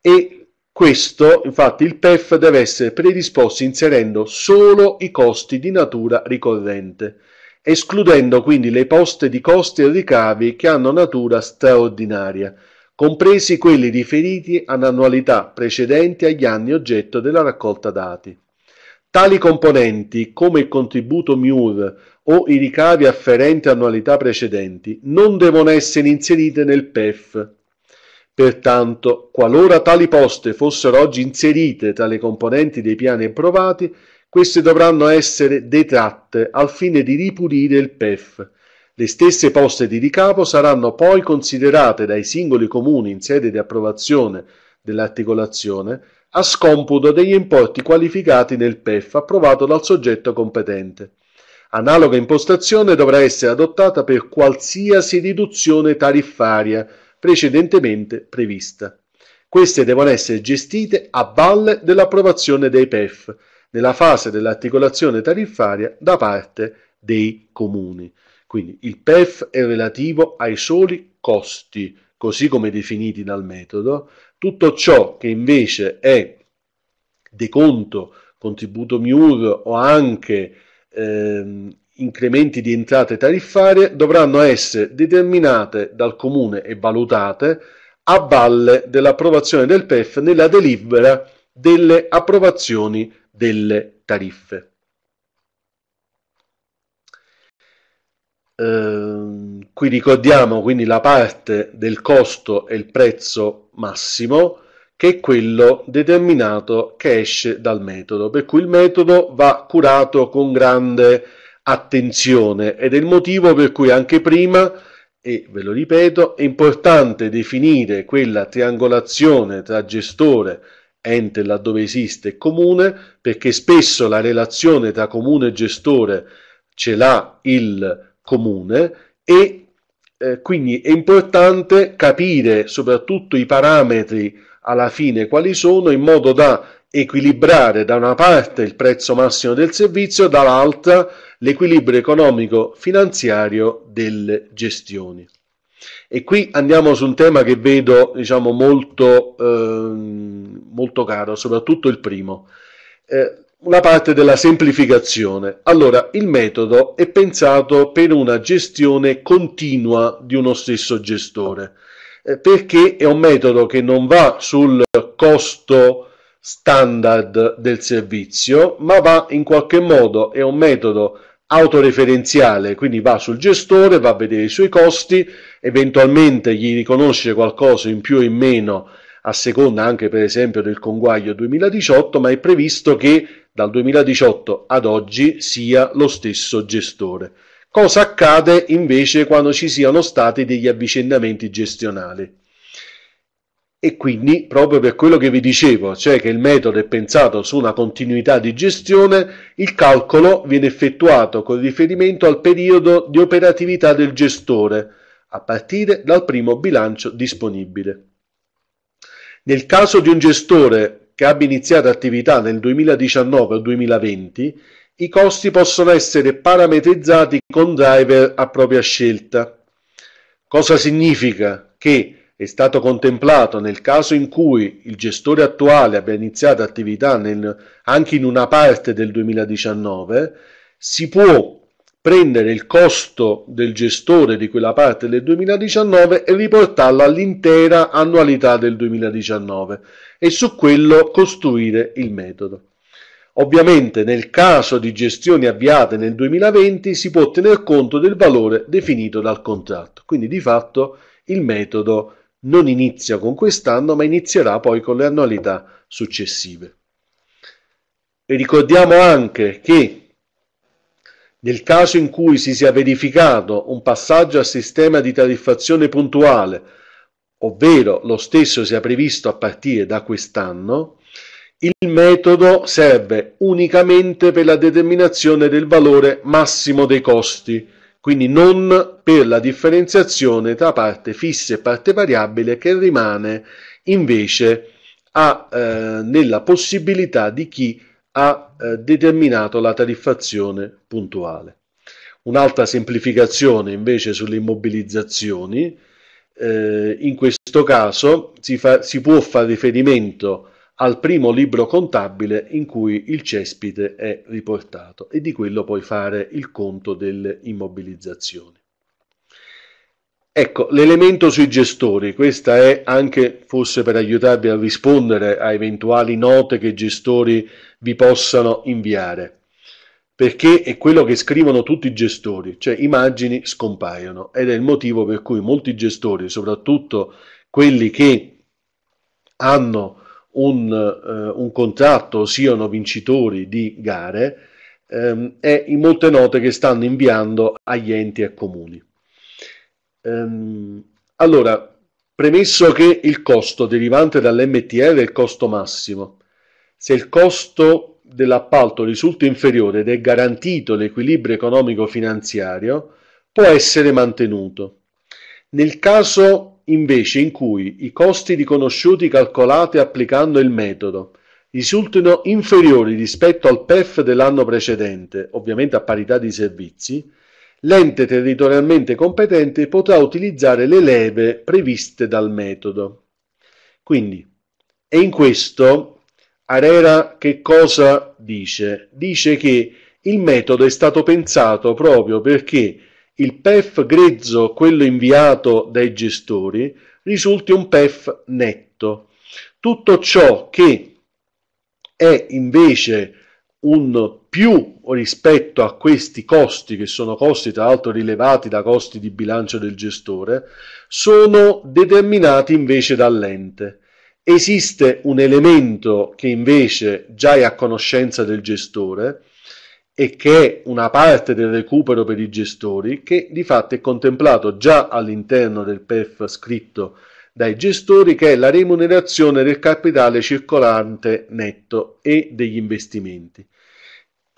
e questo, infatti, il PEF deve essere predisposto inserendo solo i costi di natura ricorrente, escludendo quindi le poste di costi e ricavi che hanno natura straordinaria, compresi quelli riferiti ad annualità precedenti agli anni oggetto della raccolta dati. Tali componenti, come il contributo MIUR o i ricavi afferenti a annualità precedenti, non devono essere inserite nel PEF. Pertanto, qualora tali poste fossero oggi inserite tra le componenti dei piani approvati, queste dovranno essere detratte al fine di ripulire il PEF le stesse poste di ricavo saranno poi considerate dai singoli comuni in sede di approvazione dell'articolazione a scomputo degli importi qualificati nel PEF approvato dal soggetto competente. Analoga impostazione dovrà essere adottata per qualsiasi riduzione tariffaria precedentemente prevista. Queste devono essere gestite a valle dell'approvazione dei PEF, nella fase dell'articolazione tariffaria da parte dei comuni. Quindi il PEF è relativo ai soli costi, così come definiti dal metodo, tutto ciò che invece è deconto, contributo MIUR o anche ehm, incrementi di entrate tariffarie dovranno essere determinate dal comune e valutate a valle dell'approvazione del PEF nella delibera delle approvazioni delle tariffe. Ehm, qui ricordiamo quindi la parte del costo e il prezzo massimo che è quello determinato che esce dal metodo, per cui il metodo va curato con grande attenzione ed è il motivo per cui anche prima, e ve lo ripeto, è importante definire quella triangolazione tra gestore, ente laddove esiste, e comune, perché spesso la relazione tra comune e gestore ce l'ha il comune e eh, quindi è importante capire soprattutto i parametri alla fine quali sono in modo da equilibrare da una parte il prezzo massimo del servizio, dall'altra l'equilibrio economico-finanziario delle gestioni. E qui andiamo su un tema che vedo diciamo, molto, ehm, molto caro, soprattutto il primo. Eh, una parte della semplificazione. Allora, il metodo è pensato per una gestione continua di uno stesso gestore, eh, perché è un metodo che non va sul costo standard del servizio, ma va in qualche modo, è un metodo autoreferenziale, quindi va sul gestore, va a vedere i suoi costi, eventualmente gli riconosce qualcosa in più o in meno a seconda anche per esempio del conguaglio 2018, ma è previsto che dal 2018 ad oggi sia lo stesso gestore. Cosa accade invece quando ci siano stati degli avvicendamenti gestionali? E quindi, proprio per quello che vi dicevo, cioè che il metodo è pensato su una continuità di gestione, il calcolo viene effettuato con riferimento al periodo di operatività del gestore, a partire dal primo bilancio disponibile. Nel caso di un gestore che abbia iniziato attività nel 2019 o 2020, i costi possono essere parametrizzati con driver a propria scelta. Cosa significa? Che è stato contemplato nel caso in cui il gestore attuale abbia iniziato attività nel, anche in una parte del 2019, si può prendere il costo del gestore di quella parte del 2019 e riportarlo all'intera annualità del 2019 e su quello costruire il metodo. Ovviamente nel caso di gestioni avviate nel 2020 si può tener conto del valore definito dal contratto, quindi di fatto il metodo non inizia con quest'anno ma inizierà poi con le annualità successive. E ricordiamo anche che nel caso in cui si sia verificato un passaggio al sistema di tariffazione puntuale ovvero lo stesso sia previsto a partire da quest'anno, il metodo serve unicamente per la determinazione del valore massimo dei costi, quindi non per la differenziazione tra parte fissa e parte variabile che rimane invece a, eh, nella possibilità di chi ha eh, determinato la tariffazione puntuale. Un'altra semplificazione invece sulle immobilizzazioni, eh, in questo caso si, fa, si può fare riferimento al primo libro contabile in cui il cespite è riportato e di quello puoi fare il conto delle immobilizzazioni. Ecco, l'elemento sui gestori, questa è anche forse per aiutarvi a rispondere a eventuali note che i gestori vi possano inviare perché è quello che scrivono tutti i gestori, cioè immagini scompaiono ed è il motivo per cui molti gestori, soprattutto quelli che hanno un, eh, un contratto, siano vincitori di gare, ehm, è in molte note che stanno inviando agli enti e comuni. Ehm, allora, premesso che il costo derivante dall'MTL è il costo massimo, se il costo dell'appalto risulta inferiore ed è garantito l'equilibrio economico-finanziario, può essere mantenuto. Nel caso invece in cui i costi riconosciuti calcolati applicando il metodo risultino inferiori rispetto al PEF dell'anno precedente, ovviamente a parità di servizi, l'ente territorialmente competente potrà utilizzare le leve previste dal metodo. Quindi, è in questo Arera che cosa dice? Dice che il metodo è stato pensato proprio perché il PEF grezzo, quello inviato dai gestori, risulti un PEF netto. Tutto ciò che è invece un più rispetto a questi costi, che sono costi tra l'altro rilevati da costi di bilancio del gestore, sono determinati invece dall'ente. Esiste un elemento che invece già è a conoscenza del gestore e che è una parte del recupero per i gestori che di fatto è contemplato già all'interno del PEF scritto dai gestori che è la remunerazione del capitale circolante netto e degli investimenti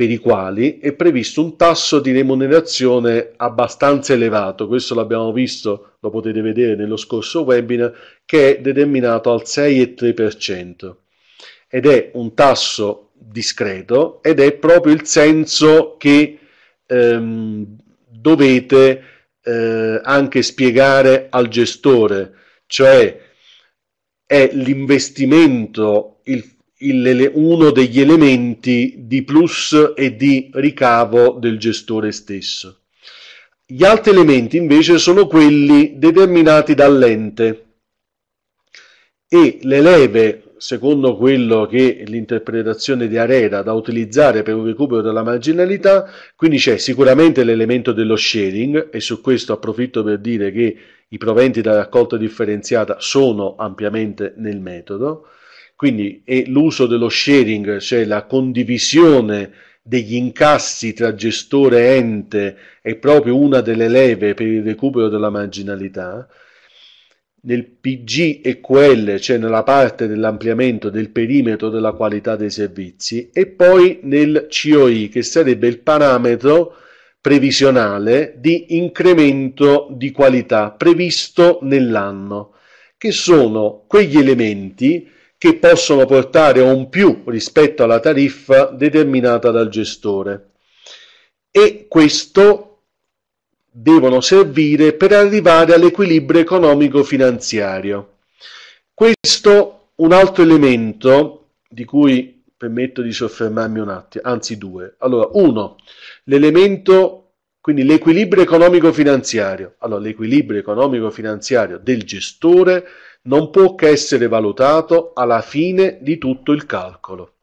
per i quali è previsto un tasso di remunerazione abbastanza elevato, questo l'abbiamo visto, lo potete vedere nello scorso webinar, che è determinato al 6,3% ed è un tasso discreto ed è proprio il senso che ehm, dovete eh, anche spiegare al gestore, cioè è l'investimento, il il, uno degli elementi di plus e di ricavo del gestore stesso. Gli altri elementi invece sono quelli determinati dall'ente e le leve, secondo quello che l'interpretazione di Arera, da utilizzare per un recupero della marginalità, quindi c'è sicuramente l'elemento dello sharing e su questo approfitto per dire che i proventi da raccolta differenziata sono ampiamente nel metodo, quindi è l'uso dello sharing, cioè la condivisione degli incassi tra gestore e ente, è proprio una delle leve per il recupero della marginalità. Nel PG e QL, cioè nella parte dell'ampliamento del perimetro della qualità dei servizi, e poi nel COI, che sarebbe il parametro previsionale di incremento di qualità previsto nell'anno, che sono quegli elementi che possono portare a un più rispetto alla tariffa determinata dal gestore. E questo devono servire per arrivare all'equilibrio economico-finanziario. Questo un altro elemento di cui permetto di soffermarmi un attimo, anzi due. Allora, uno, l'elemento, quindi l'equilibrio economico-finanziario. Allora, l'equilibrio economico-finanziario del gestore non può che essere valutato alla fine di tutto il calcolo.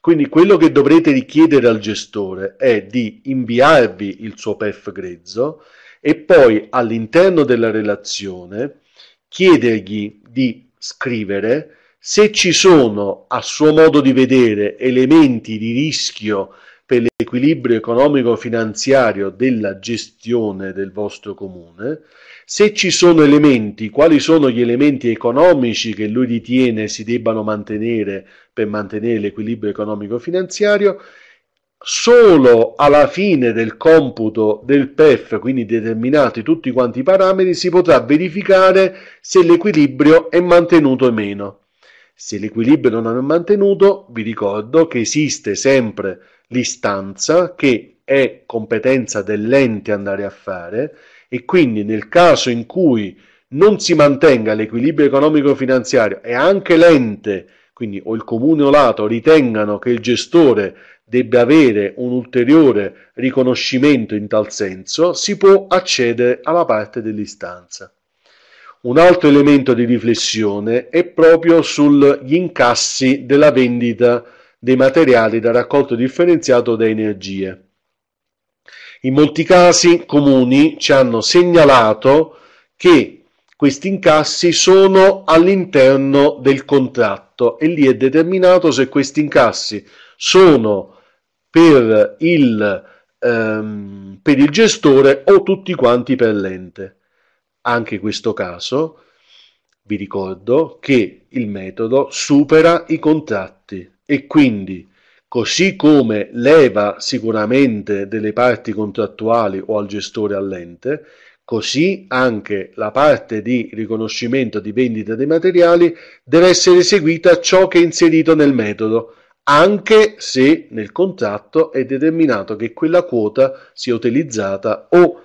Quindi quello che dovrete richiedere al gestore è di inviarvi il suo PEF grezzo e poi all'interno della relazione chiedergli di scrivere se ci sono, a suo modo di vedere, elementi di rischio per l'equilibrio economico-finanziario della gestione del vostro comune, se ci sono elementi, quali sono gli elementi economici che lui ritiene si debbano mantenere per mantenere l'equilibrio economico-finanziario? Solo alla fine del computo del PEF, quindi determinati tutti quanti i parametri, si potrà verificare se l'equilibrio è mantenuto o meno. Se l'equilibrio non è mantenuto, vi ricordo che esiste sempre l'istanza che è competenza dell'ente andare a fare e quindi nel caso in cui non si mantenga l'equilibrio economico-finanziario e anche l'ente, quindi o il comune o lato, ritengano che il gestore debba avere un ulteriore riconoscimento in tal senso, si può accedere alla parte dell'istanza. Un altro elemento di riflessione è proprio sugli incassi della vendita dei materiali da raccolto differenziato da energie. In molti casi comuni ci hanno segnalato che questi incassi sono all'interno del contratto e lì è determinato se questi incassi sono per il, ehm, per il gestore o tutti quanti per l'ente. Anche in questo caso vi ricordo che il metodo supera i contratti e quindi così come leva sicuramente delle parti contrattuali o al gestore all'ente, così anche la parte di riconoscimento di vendita dei materiali deve essere eseguita ciò che è inserito nel metodo, anche se nel contratto è determinato che quella quota sia utilizzata o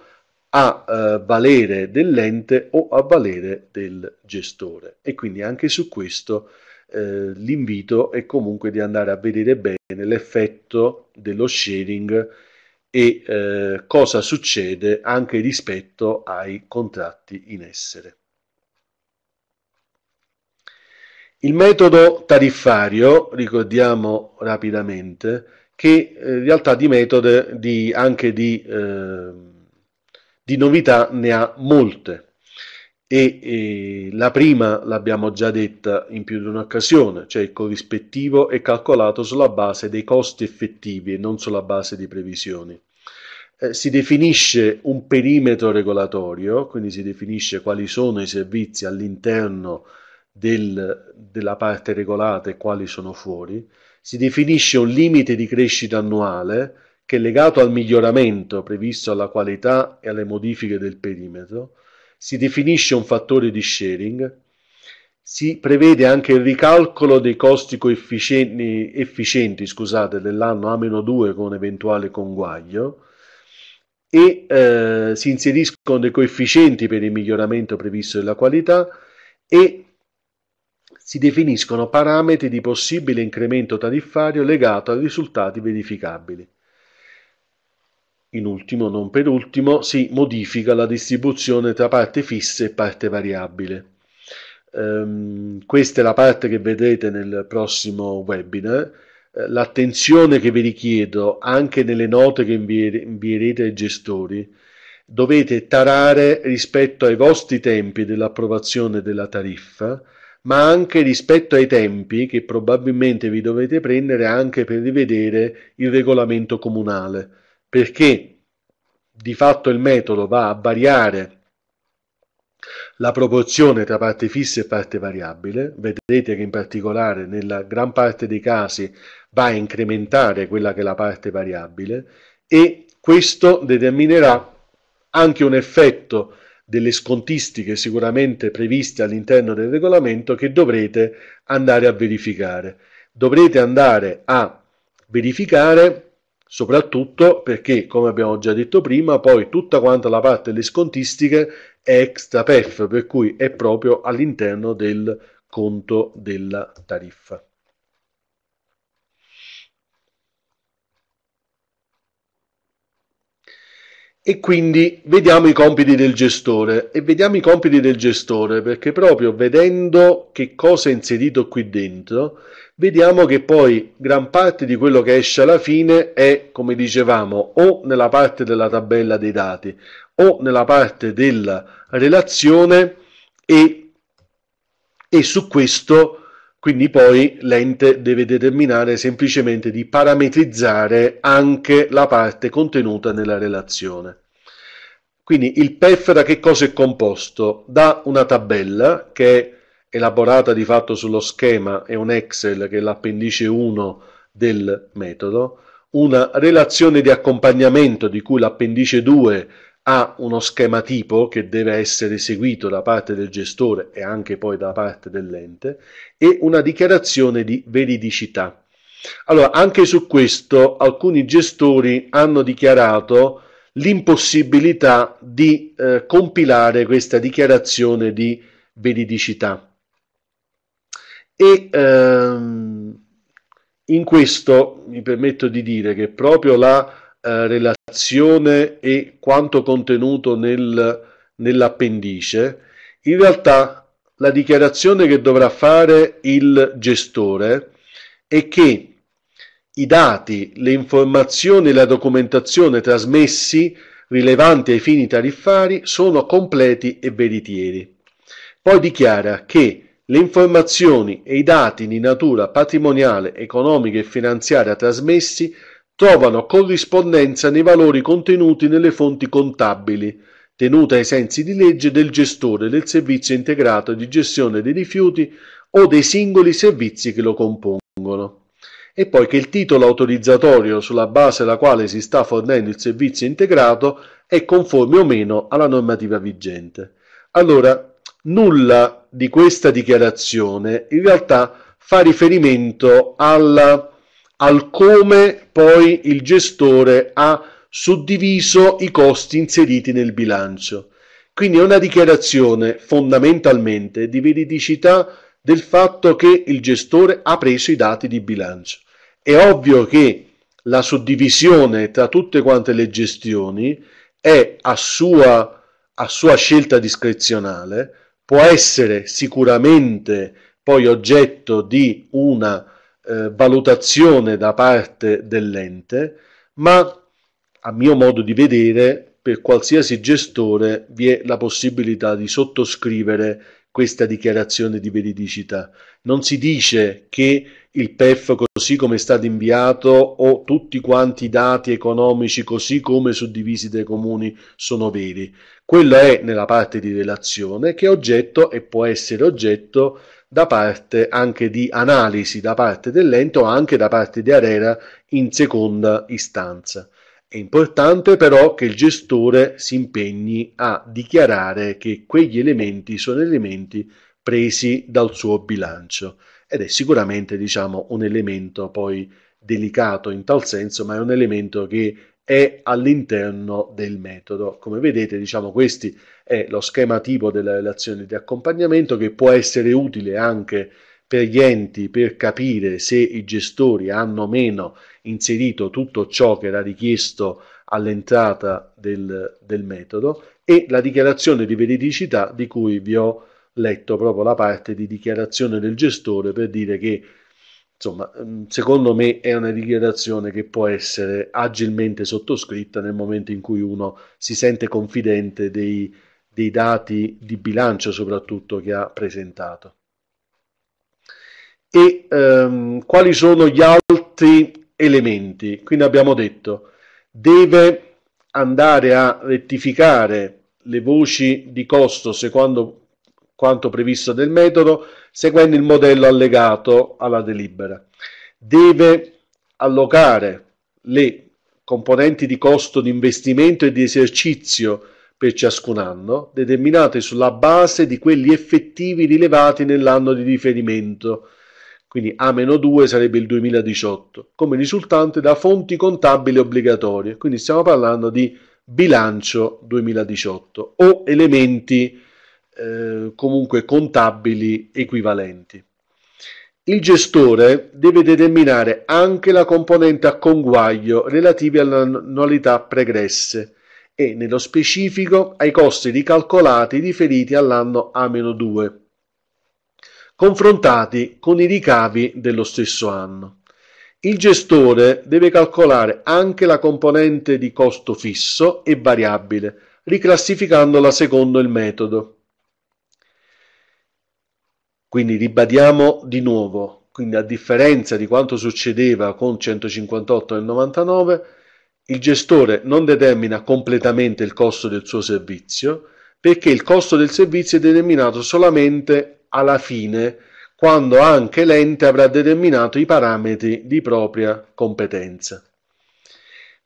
a eh, valere dell'ente o a valere del gestore. E quindi anche su questo eh, l'invito è comunque di andare a vedere bene l'effetto dello sharing e eh, cosa succede anche rispetto ai contratti in essere. Il metodo tariffario, ricordiamo rapidamente, che eh, in realtà di metode di, anche di, ehm, di novità ne ha molte e eh, la prima l'abbiamo già detta in più di un'occasione, cioè il corrispettivo è calcolato sulla base dei costi effettivi e non sulla base di previsioni. Eh, si definisce un perimetro regolatorio, quindi si definisce quali sono i servizi all'interno del, della parte regolata e quali sono fuori, si definisce un limite di crescita annuale che è legato al miglioramento previsto alla qualità e alle modifiche del perimetro, si definisce un fattore di sharing, si prevede anche il ricalcolo dei costi coefficienti efficienti, scusate, dell'anno A-2 con eventuale conguaglio e eh, si inseriscono dei coefficienti per il miglioramento previsto della qualità e si definiscono parametri di possibile incremento tariffario legato ai risultati verificabili in ultimo non per ultimo, si modifica la distribuzione tra parte fisse e parte variabile. Um, questa è la parte che vedrete nel prossimo webinar. Eh, l'attenzione che vi richiedo anche nelle note che invierete ai gestori, dovete tarare rispetto ai vostri tempi dell'approvazione della tariffa, ma anche rispetto ai tempi che probabilmente vi dovete prendere anche per rivedere il regolamento comunale perché di fatto il metodo va a variare la proporzione tra parte fissa e parte variabile, vedete che in particolare nella gran parte dei casi va a incrementare quella che è la parte variabile e questo determinerà anche un effetto delle scontistiche sicuramente previste all'interno del regolamento che dovrete andare a verificare. Dovrete andare a verificare soprattutto perché, come abbiamo già detto prima, poi tutta quanta la parte delle scontistiche è extra PEF, per cui è proprio all'interno del conto della tariffa. e quindi vediamo i compiti del gestore e vediamo i compiti del gestore perché proprio vedendo che cosa è inserito qui dentro vediamo che poi gran parte di quello che esce alla fine è come dicevamo o nella parte della tabella dei dati o nella parte della relazione e, e su questo quindi poi l'ente deve determinare semplicemente di parametrizzare anche la parte contenuta nella relazione. Quindi il PEF da che cosa è composto? Da una tabella che è elaborata di fatto sullo schema e un Excel che è l'appendice 1 del metodo, una relazione di accompagnamento di cui l'appendice 2 è ha uno schema tipo che deve essere eseguito da parte del gestore e anche poi da parte dell'ente e una dichiarazione di veridicità. Allora, anche su questo alcuni gestori hanno dichiarato l'impossibilità di eh, compilare questa dichiarazione di veridicità. E ehm, in questo mi permetto di dire che proprio la eh, relazione azione e quanto contenuto nel, nell'appendice, in realtà la dichiarazione che dovrà fare il gestore è che i dati, le informazioni e la documentazione trasmessi rilevanti ai fini tariffari sono completi e veritieri. Poi dichiara che le informazioni e i dati di natura patrimoniale, economica e finanziaria trasmessi trovano corrispondenza nei valori contenuti nelle fonti contabili, tenute ai sensi di legge del gestore del servizio integrato di gestione dei rifiuti o dei singoli servizi che lo compongono. E poi che il titolo autorizzatorio sulla base della quale si sta fornendo il servizio integrato è conforme o meno alla normativa vigente. Allora, nulla di questa dichiarazione in realtà fa riferimento alla al come poi il gestore ha suddiviso i costi inseriti nel bilancio. Quindi è una dichiarazione fondamentalmente di veridicità del fatto che il gestore ha preso i dati di bilancio. È ovvio che la suddivisione tra tutte quante le gestioni è a sua, a sua scelta discrezionale, può essere sicuramente poi oggetto di una eh, valutazione da parte dell'ente, ma a mio modo di vedere per qualsiasi gestore vi è la possibilità di sottoscrivere questa dichiarazione di veridicità. Non si dice che il PEF così come è stato inviato o tutti quanti i dati economici così come suddivisi dai comuni sono veri. Quello è nella parte di relazione che è oggetto e può essere oggetto da parte anche di analisi da parte dell'ente o anche da parte di Arera in seconda istanza. È importante però che il gestore si impegni a dichiarare che quegli elementi sono elementi presi dal suo bilancio ed è sicuramente diciamo un elemento poi delicato in tal senso, ma è un elemento che è all'interno del metodo. Come vedete, diciamo, questo è lo schema tipo della relazione di accompagnamento che può essere utile anche per gli enti per capire se i gestori hanno o meno inserito tutto ciò che era richiesto all'entrata del, del metodo e la dichiarazione di veridicità di cui vi ho letto proprio la parte di dichiarazione del gestore per dire che insomma, mm, secondo me è una dichiarazione che può essere agilmente sottoscritta nel momento in cui uno si sente confidente dei, dei dati di bilancio soprattutto che ha presentato. E ehm, quali sono gli altri elementi? Quindi abbiamo detto, deve andare a rettificare le voci di costo secondo quanto previsto nel metodo, seguendo il modello allegato alla delibera. Deve allocare le componenti di costo di investimento e di esercizio per ciascun anno, determinate sulla base di quelli effettivi rilevati nell'anno di riferimento, quindi A-2 sarebbe il 2018, come risultante da fonti contabili obbligatorie, quindi stiamo parlando di bilancio 2018 o elementi eh, comunque contabili equivalenti. Il gestore deve determinare anche la componente a conguaglio relative alle annualità pregresse e nello specifico ai costi ricalcolati riferiti all'anno A-2, confrontati con i ricavi dello stesso anno. Il gestore deve calcolare anche la componente di costo fisso e variabile, riclassificandola secondo il metodo. Quindi ribadiamo di nuovo, quindi a differenza di quanto succedeva con 158 nel 99, il gestore non determina completamente il costo del suo servizio, perché il costo del servizio è determinato solamente alla fine, quando anche l'ente avrà determinato i parametri di propria competenza.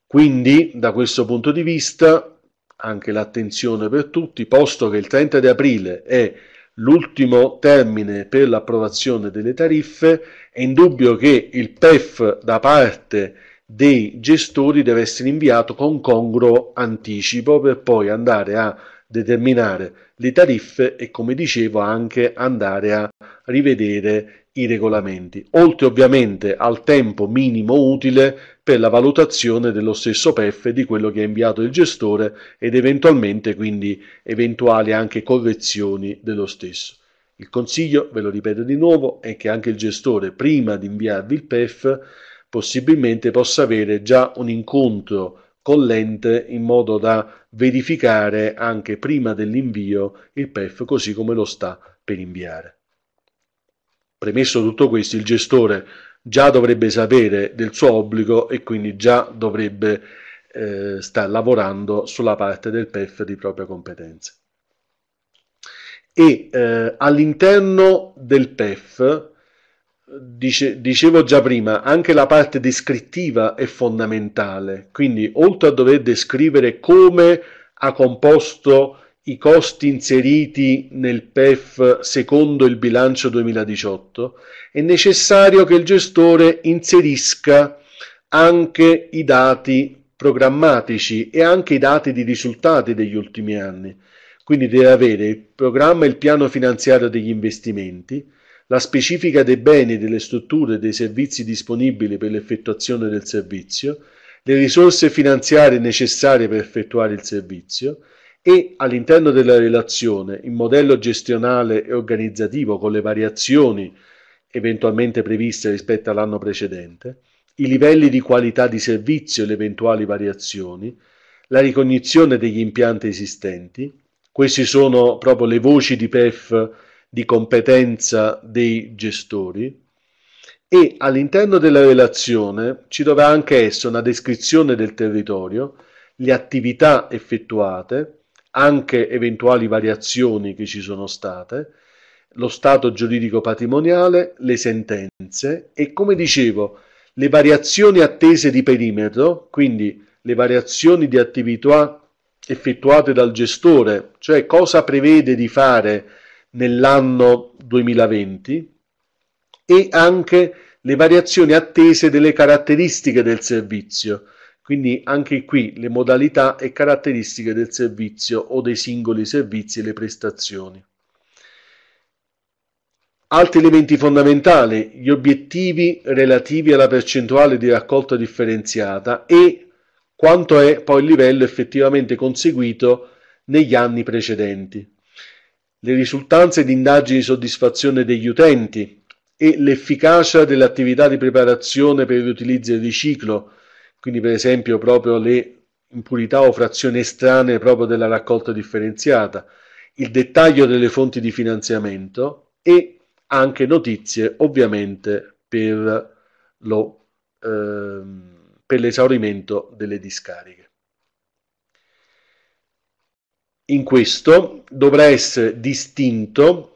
Quindi, da questo punto di vista, anche l'attenzione per tutti, posto che il 30 di aprile è l'ultimo termine per l'approvazione delle tariffe, è indubbio che il PEF da parte dei gestori deve essere inviato con congruo anticipo per poi andare a determinare le tariffe e come dicevo anche andare a rivedere i regolamenti, oltre ovviamente al tempo minimo utile per la valutazione dello stesso PEF di quello che ha inviato il gestore ed eventualmente quindi eventuali anche correzioni dello stesso. Il consiglio, ve lo ripeto di nuovo, è che anche il gestore prima di inviarvi il PEF possibilmente possa avere già un incontro con l'ente in modo da verificare anche prima dell'invio il PEF così come lo sta per inviare. Premesso tutto questo, il gestore già dovrebbe sapere del suo obbligo e quindi già dovrebbe eh, sta lavorando sulla parte del PEF di propria competenza. E eh, all'interno del PEF, dice, dicevo già prima, anche la parte descrittiva è fondamentale, quindi oltre a dover descrivere come ha composto i costi inseriti nel PEF secondo il bilancio 2018, è necessario che il gestore inserisca anche i dati programmatici e anche i dati di risultati degli ultimi anni. Quindi deve avere il programma e il piano finanziario degli investimenti, la specifica dei beni, delle strutture e dei servizi disponibili per l'effettuazione del servizio, le risorse finanziarie necessarie per effettuare il servizio, e all'interno della relazione il modello gestionale e organizzativo con le variazioni eventualmente previste rispetto all'anno precedente, i livelli di qualità di servizio e le eventuali variazioni, la ricognizione degli impianti esistenti, queste sono proprio le voci di PEF di competenza dei gestori e all'interno della relazione ci dovrà anche essere una descrizione del territorio, le attività effettuate, anche eventuali variazioni che ci sono state, lo stato giuridico patrimoniale, le sentenze e come dicevo le variazioni attese di perimetro, quindi le variazioni di attività effettuate dal gestore, cioè cosa prevede di fare nell'anno 2020 e anche le variazioni attese delle caratteristiche del servizio, quindi anche qui le modalità e caratteristiche del servizio o dei singoli servizi e le prestazioni. Altri elementi fondamentali, gli obiettivi relativi alla percentuale di raccolta differenziata e quanto è poi il livello effettivamente conseguito negli anni precedenti, le risultanze di indagini di soddisfazione degli utenti e l'efficacia dell'attività di preparazione per l'utilizzo e il riciclo quindi per esempio proprio le impurità o frazioni estranee proprio della raccolta differenziata, il dettaglio delle fonti di finanziamento e anche notizie ovviamente per, lo, eh, per l'esaurimento delle discariche. In questo dovrà essere distinto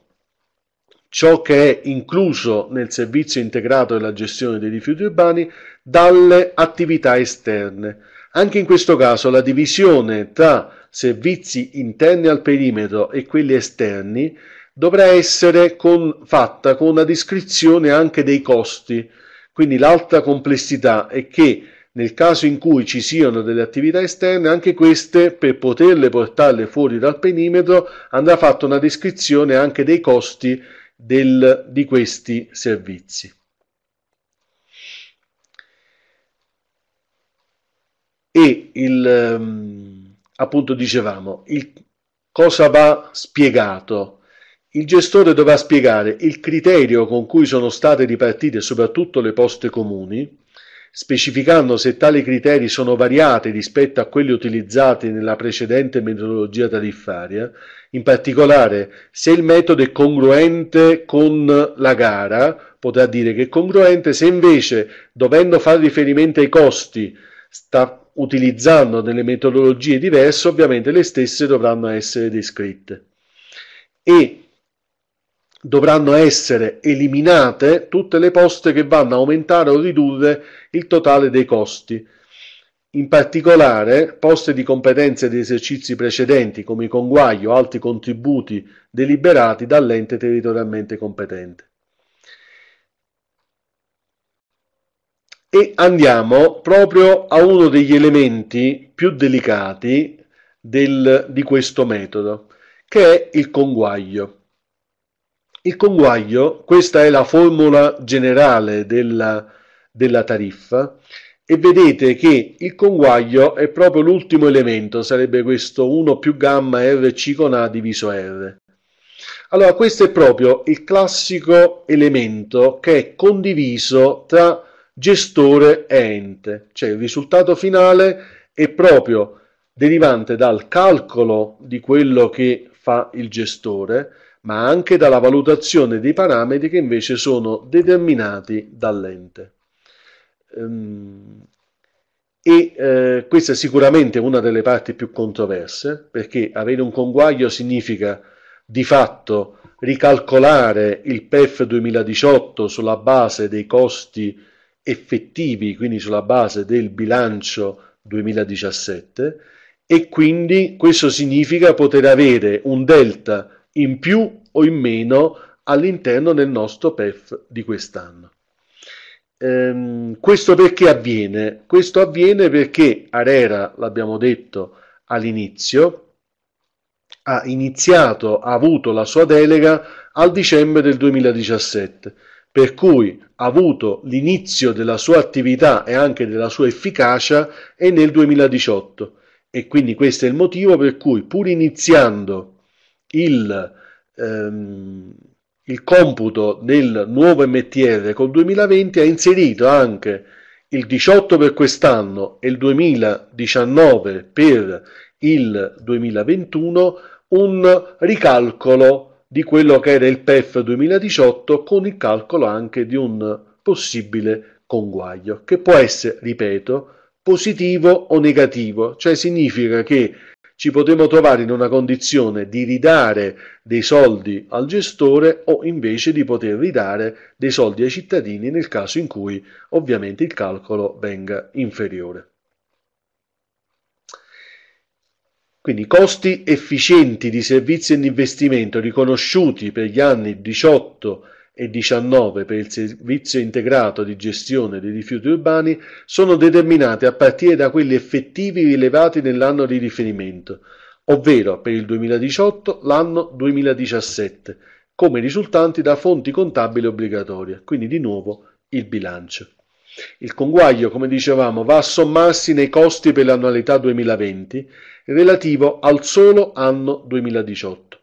ciò che è incluso nel servizio integrato della gestione dei rifiuti urbani dalle attività esterne. Anche in questo caso la divisione tra servizi interni al perimetro e quelli esterni dovrà essere con, fatta con una descrizione anche dei costi. Quindi l'altra complessità è che nel caso in cui ci siano delle attività esterne, anche queste, per poterle portarle fuori dal perimetro, andrà fatta una descrizione anche dei costi del, di questi servizi. e il, ehm, appunto dicevamo, il, cosa va spiegato? Il gestore dovrà spiegare il criterio con cui sono state ripartite soprattutto le poste comuni, specificando se tali criteri sono variati rispetto a quelli utilizzati nella precedente metodologia tariffaria, in particolare se il metodo è congruente con la gara, potrà dire che è congruente, se invece dovendo fare riferimento ai costi sta utilizzando delle metodologie diverse, ovviamente le stesse dovranno essere descritte e dovranno essere eliminate tutte le poste che vanno a aumentare o ridurre il totale dei costi. In particolare, poste di competenza di esercizi precedenti come i conguaglio o altri contributi deliberati dall'ente territorialmente competente. E andiamo proprio a uno degli elementi più delicati del, di questo metodo, che è il conguaglio. Il conguaglio, questa è la formula generale della, della tariffa, e vedete che il conguaglio è proprio l'ultimo elemento, sarebbe questo 1 più gamma RC con A diviso R. Allora questo è proprio il classico elemento che è condiviso tra gestore è ente, cioè il risultato finale è proprio derivante dal calcolo di quello che fa il gestore, ma anche dalla valutazione dei parametri che invece sono determinati dall'ente. Ehm, e eh, questa è sicuramente una delle parti più controverse, perché avere un conguaglio significa di fatto ricalcolare il PEF 2018 sulla base dei costi effettivi, quindi sulla base del bilancio 2017 e quindi questo significa poter avere un delta in più o in meno all'interno del nostro PEF di quest'anno. Ehm, questo perché avviene? Questo avviene perché Arera, l'abbiamo detto all'inizio, ha iniziato, ha avuto la sua delega al dicembre del 2017 per cui ha avuto l'inizio della sua attività e anche della sua efficacia è nel 2018 e quindi questo è il motivo per cui pur iniziando il, ehm, il computo del nuovo MTR col 2020 ha inserito anche il 18 per quest'anno e il 2019 per il 2021 un ricalcolo di quello che era il PEF 2018 con il calcolo anche di un possibile conguaglio che può essere, ripeto, positivo o negativo, cioè significa che ci potremo trovare in una condizione di ridare dei soldi al gestore o invece di poter ridare dei soldi ai cittadini nel caso in cui ovviamente il calcolo venga inferiore. Quindi costi efficienti di servizi e di investimento riconosciuti per gli anni 18 e 19 per il servizio integrato di gestione dei rifiuti urbani sono determinati a partire da quelli effettivi rilevati nell'anno di riferimento, ovvero per il 2018 l'anno 2017, come risultanti da fonti contabili obbligatorie, quindi di nuovo il bilancio. Il conguaglio, come dicevamo, va a sommarsi nei costi per l'annualità 2020 relativo al solo anno 2018.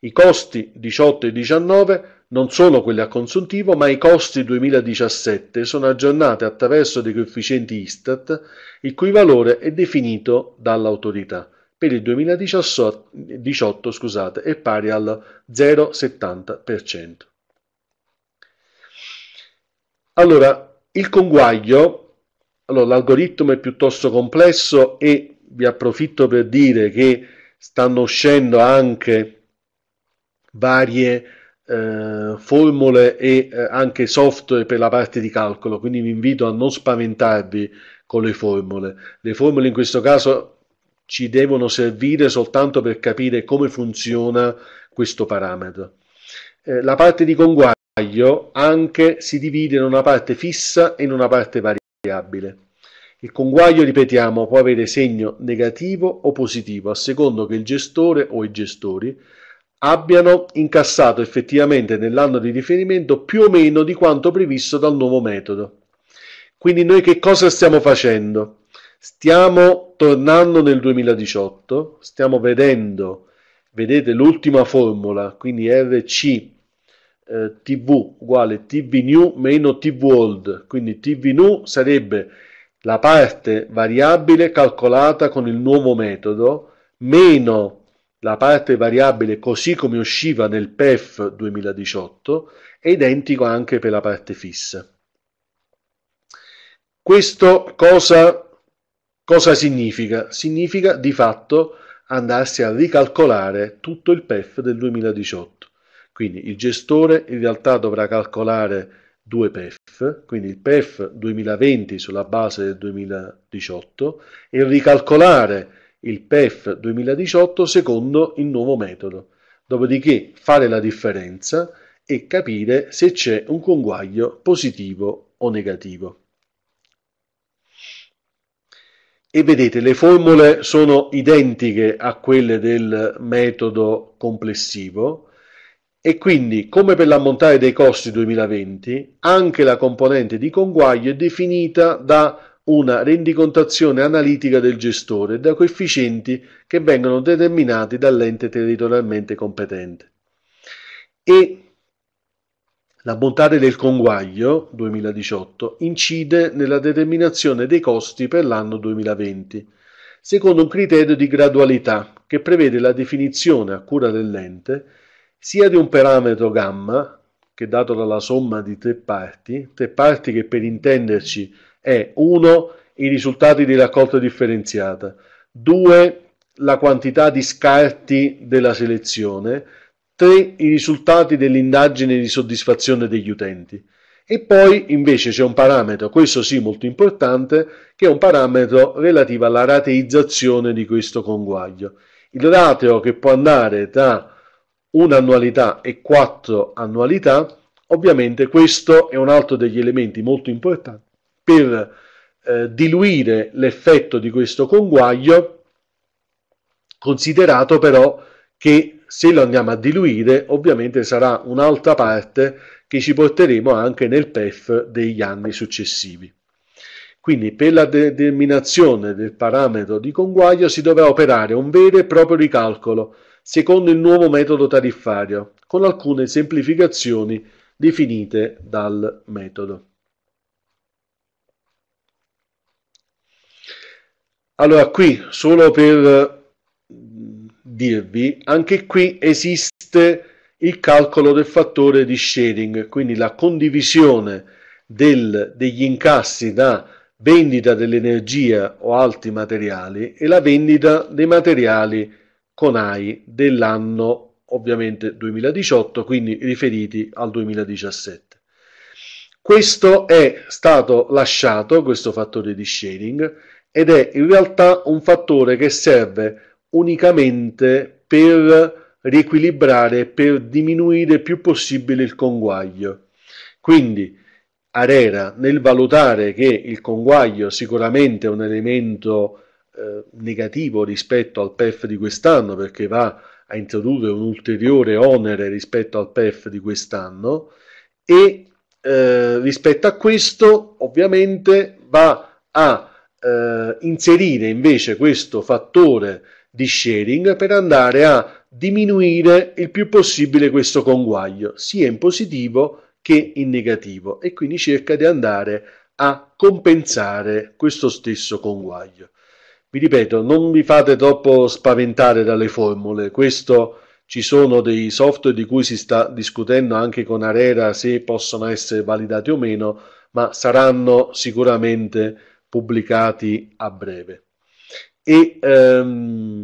I costi 18 e 19 non sono quelli a consuntivo, ma i costi 2017 sono aggiornati attraverso dei coefficienti ISTAT, il cui valore è definito dall'autorità. Per il 2018 scusate, è pari al 0,70%. Allora, il conguaglio, allora, l'algoritmo è piuttosto complesso e vi approfitto per dire che stanno uscendo anche varie eh, formule e eh, anche software per la parte di calcolo, quindi vi invito a non spaventarvi con le formule. Le formule in questo caso ci devono servire soltanto per capire come funziona questo parametro. Eh, la parte di conguaglio anche si divide in una parte fissa e in una parte variabile. Il conguaglio, ripetiamo, può avere segno negativo o positivo a secondo che il gestore o i gestori abbiano incassato effettivamente nell'anno di riferimento più o meno di quanto previsto dal nuovo metodo. Quindi noi che cosa stiamo facendo? Stiamo tornando nel 2018, stiamo vedendo, vedete l'ultima formula, quindi RC eh, TV uguale TV new meno TV old, quindi TV new sarebbe la parte variabile calcolata con il nuovo metodo meno la parte variabile così come usciva nel PEF 2018 è identico anche per la parte fissa. Questo cosa, cosa significa? Significa di fatto andarsi a ricalcolare tutto il PEF del 2018. Quindi il gestore in realtà dovrà calcolare due PEF, quindi il PEF 2020 sulla base del 2018 e ricalcolare il PEF 2018 secondo il nuovo metodo. Dopodiché fare la differenza e capire se c'è un conguaglio positivo o negativo. E vedete, le formule sono identiche a quelle del metodo complessivo, e quindi, come per l'ammontare dei costi 2020, anche la componente di conguaglio è definita da una rendicontazione analitica del gestore e da coefficienti che vengono determinati dall'ente territorialmente competente. E l'ammontare del conguaglio 2018 incide nella determinazione dei costi per l'anno 2020, secondo un criterio di gradualità che prevede la definizione a cura dell'ente sia di un parametro gamma, che è dato dalla somma di tre parti, tre parti che per intenderci è 1 i risultati di raccolta differenziata, 2 la quantità di scarti della selezione, 3 i risultati dell'indagine di soddisfazione degli utenti. E poi invece c'è un parametro, questo sì molto importante, che è un parametro relativo alla rateizzazione di questo conguaglio. Il rateo che può andare tra un'annualità e quattro annualità, ovviamente questo è un altro degli elementi molto importanti per eh, diluire l'effetto di questo conguaglio, considerato però che se lo andiamo a diluire ovviamente sarà un'altra parte che ci porteremo anche nel PEF degli anni successivi. Quindi per la determinazione del parametro di conguaglio si dovrà operare un vero e proprio ricalcolo secondo il nuovo metodo tariffario, con alcune semplificazioni definite dal metodo. Allora qui, solo per dirvi, anche qui esiste il calcolo del fattore di sharing, quindi la condivisione del, degli incassi da vendita dell'energia o altri materiali e la vendita dei materiali CONAI dell'anno ovviamente 2018, quindi riferiti al 2017. Questo è stato lasciato, questo fattore di shading, ed è in realtà un fattore che serve unicamente per riequilibrare, per diminuire il più possibile il conguaglio. Quindi Arera nel valutare che il conguaglio sicuramente è un elemento eh, negativo rispetto al PEF di quest'anno perché va a introdurre un ulteriore onere rispetto al PEF di quest'anno e eh, rispetto a questo ovviamente va a eh, inserire invece questo fattore di sharing per andare a diminuire il più possibile questo conguaglio sia in positivo che in negativo e quindi cerca di andare a compensare questo stesso conguaglio vi ripeto, non vi fate troppo spaventare dalle formule, questo ci sono dei software di cui si sta discutendo anche con Arera se possono essere validati o meno, ma saranno sicuramente pubblicati a breve. E, um,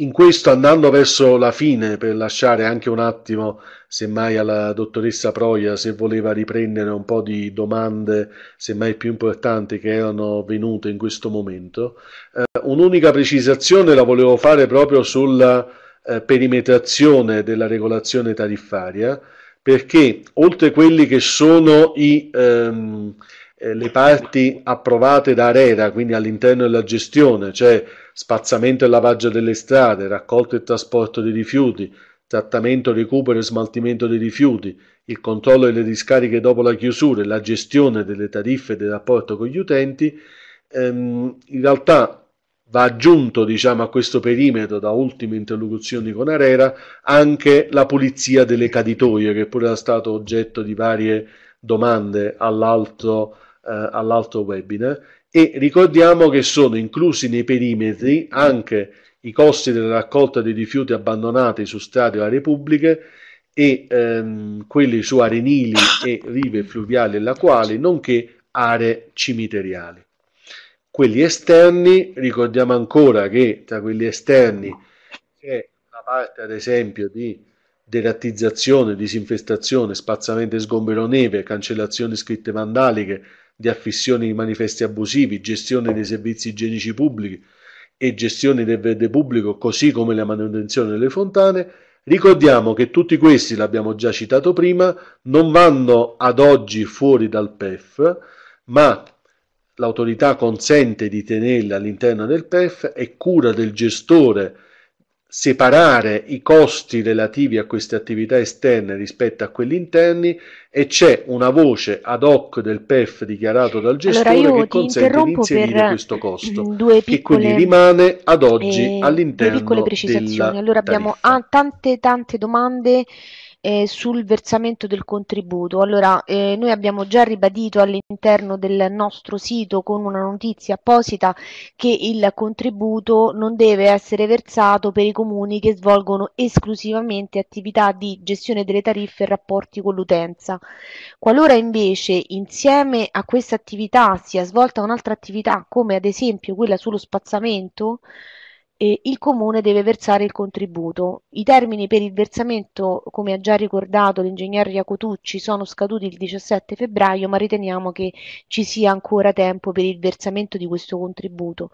in questo andando verso la fine per lasciare anche un attimo semmai alla dottoressa Proia se voleva riprendere un po' di domande semmai più importanti che erano venute in questo momento eh, un'unica precisazione la volevo fare proprio sulla eh, perimetrazione della regolazione tariffaria perché oltre quelli che sono i ehm, eh, le parti approvate da ARERA, quindi all'interno della gestione, cioè spazzamento e lavaggio delle strade, raccolto e trasporto dei rifiuti, trattamento, recupero e smaltimento dei rifiuti, il controllo delle discariche dopo la chiusura e la gestione delle tariffe e del rapporto con gli utenti, ehm, in realtà va aggiunto diciamo, a questo perimetro da ultime interlocuzioni con Arera anche la pulizia delle caditoie che pure era stato oggetto di varie domande all'altro, eh, all'altro webinar e ricordiamo che sono inclusi nei perimetri anche i costi della raccolta dei rifiuti abbandonati su strade o aree pubbliche e ehm, quelli su arenili e rive fluviali e lacuali, nonché aree cimiteriali. Quelli esterni, ricordiamo ancora che tra quelli esterni c'è la parte ad esempio di derattizzazione, disinfestazione, spazzamento e sgombero neve, cancellazioni scritte vandaliche, di affissione di manifesti abusivi, gestione dei servizi igienici pubblici e gestione del verde pubblico, così come la manutenzione delle fontane, ricordiamo che tutti questi, l'abbiamo già citato prima, non vanno ad oggi fuori dal PEF, ma l'autorità consente di tenerli all'interno del PEF e cura del gestore separare i costi relativi a queste attività esterne rispetto a quelli interni e c'è una voce ad hoc del PEF dichiarato dal gestore allora che consente di inserire questo costo mm, piccole, che quindi rimane ad oggi eh, all'interno delle piccole precisazioni. allora abbiamo ah, tante tante domande eh, sul versamento del contributo. Allora, eh, noi abbiamo già ribadito all'interno del nostro sito con una notizia apposita che il contributo non deve essere versato per i comuni che svolgono esclusivamente attività di gestione delle tariffe e rapporti con l'utenza. Qualora invece insieme a questa attività sia svolta un'altra attività, come ad esempio quella sullo spazzamento, eh, il comune deve versare il contributo. I termini per il versamento, come ha già ricordato l'ingegnere Iacotucci, sono scaduti il 17 febbraio, ma riteniamo che ci sia ancora tempo per il versamento di questo contributo.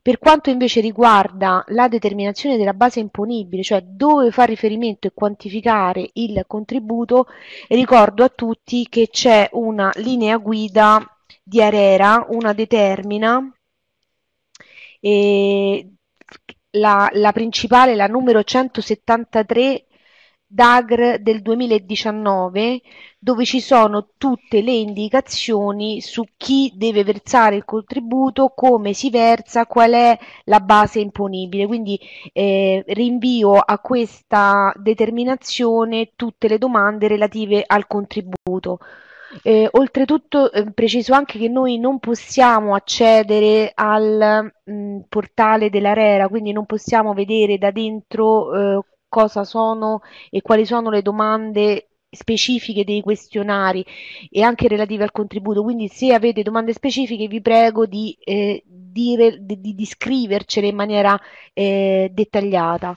Per quanto invece riguarda la determinazione della base imponibile, cioè dove fa riferimento e quantificare il contributo, ricordo a tutti che c'è una linea guida di Arera, una determina eh, la, la principale, la numero 173 DAGR del 2019 dove ci sono tutte le indicazioni su chi deve versare il contributo, come si versa, qual è la base imponibile. Quindi eh, rinvio a questa determinazione tutte le domande relative al contributo. Eh, oltretutto eh, preciso anche che noi non possiamo accedere al mh, mm, portale dell'ARERA, quindi non possiamo vedere da dentro eh, cosa sono e quali sono le domande specifiche dei questionari e anche relative al contributo. Quindi se avete domande specifiche vi prego di, eh, dire, di, di scrivercele in maniera eh, dettagliata.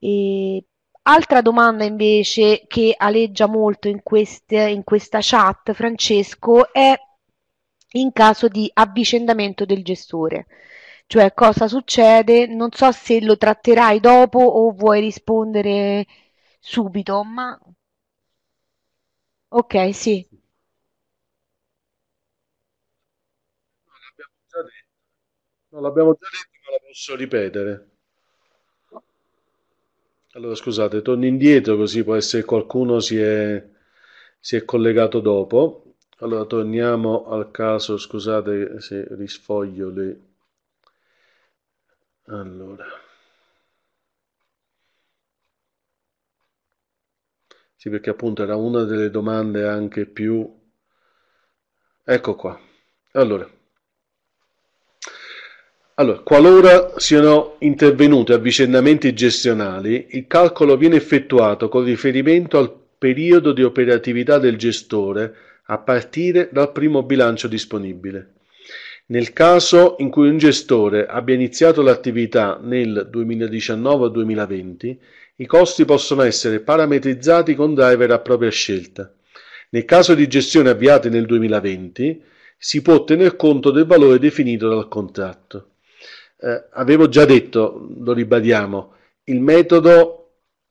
E Altra domanda invece che aleggia molto in, queste, in questa chat, Francesco, è in caso di avvicendamento del gestore cioè cosa succede, non so se lo tratterai dopo o vuoi rispondere subito, ma ok, sì. No, l'abbiamo già detto, no, l'abbiamo già detto ma la posso ripetere. Allora, scusate, torno indietro così può essere qualcuno si è, si è collegato dopo. Allora, torniamo al caso, scusate se risfoglio le... Allora. Sì, perché appunto era una delle domande anche più... Ecco qua. Allora. Allora, qualora siano intervenuti avvicendamenti gestionali, il calcolo viene effettuato con riferimento al periodo di operatività del gestore a partire dal primo bilancio disponibile. Nel caso in cui un gestore abbia iniziato l'attività nel 2019-2020, i costi possono essere parametrizzati con driver a propria scelta. Nel caso di gestione avviate nel 2020, si può tener conto del valore definito dal contratto eh, avevo già detto, lo ribadiamo, il metodo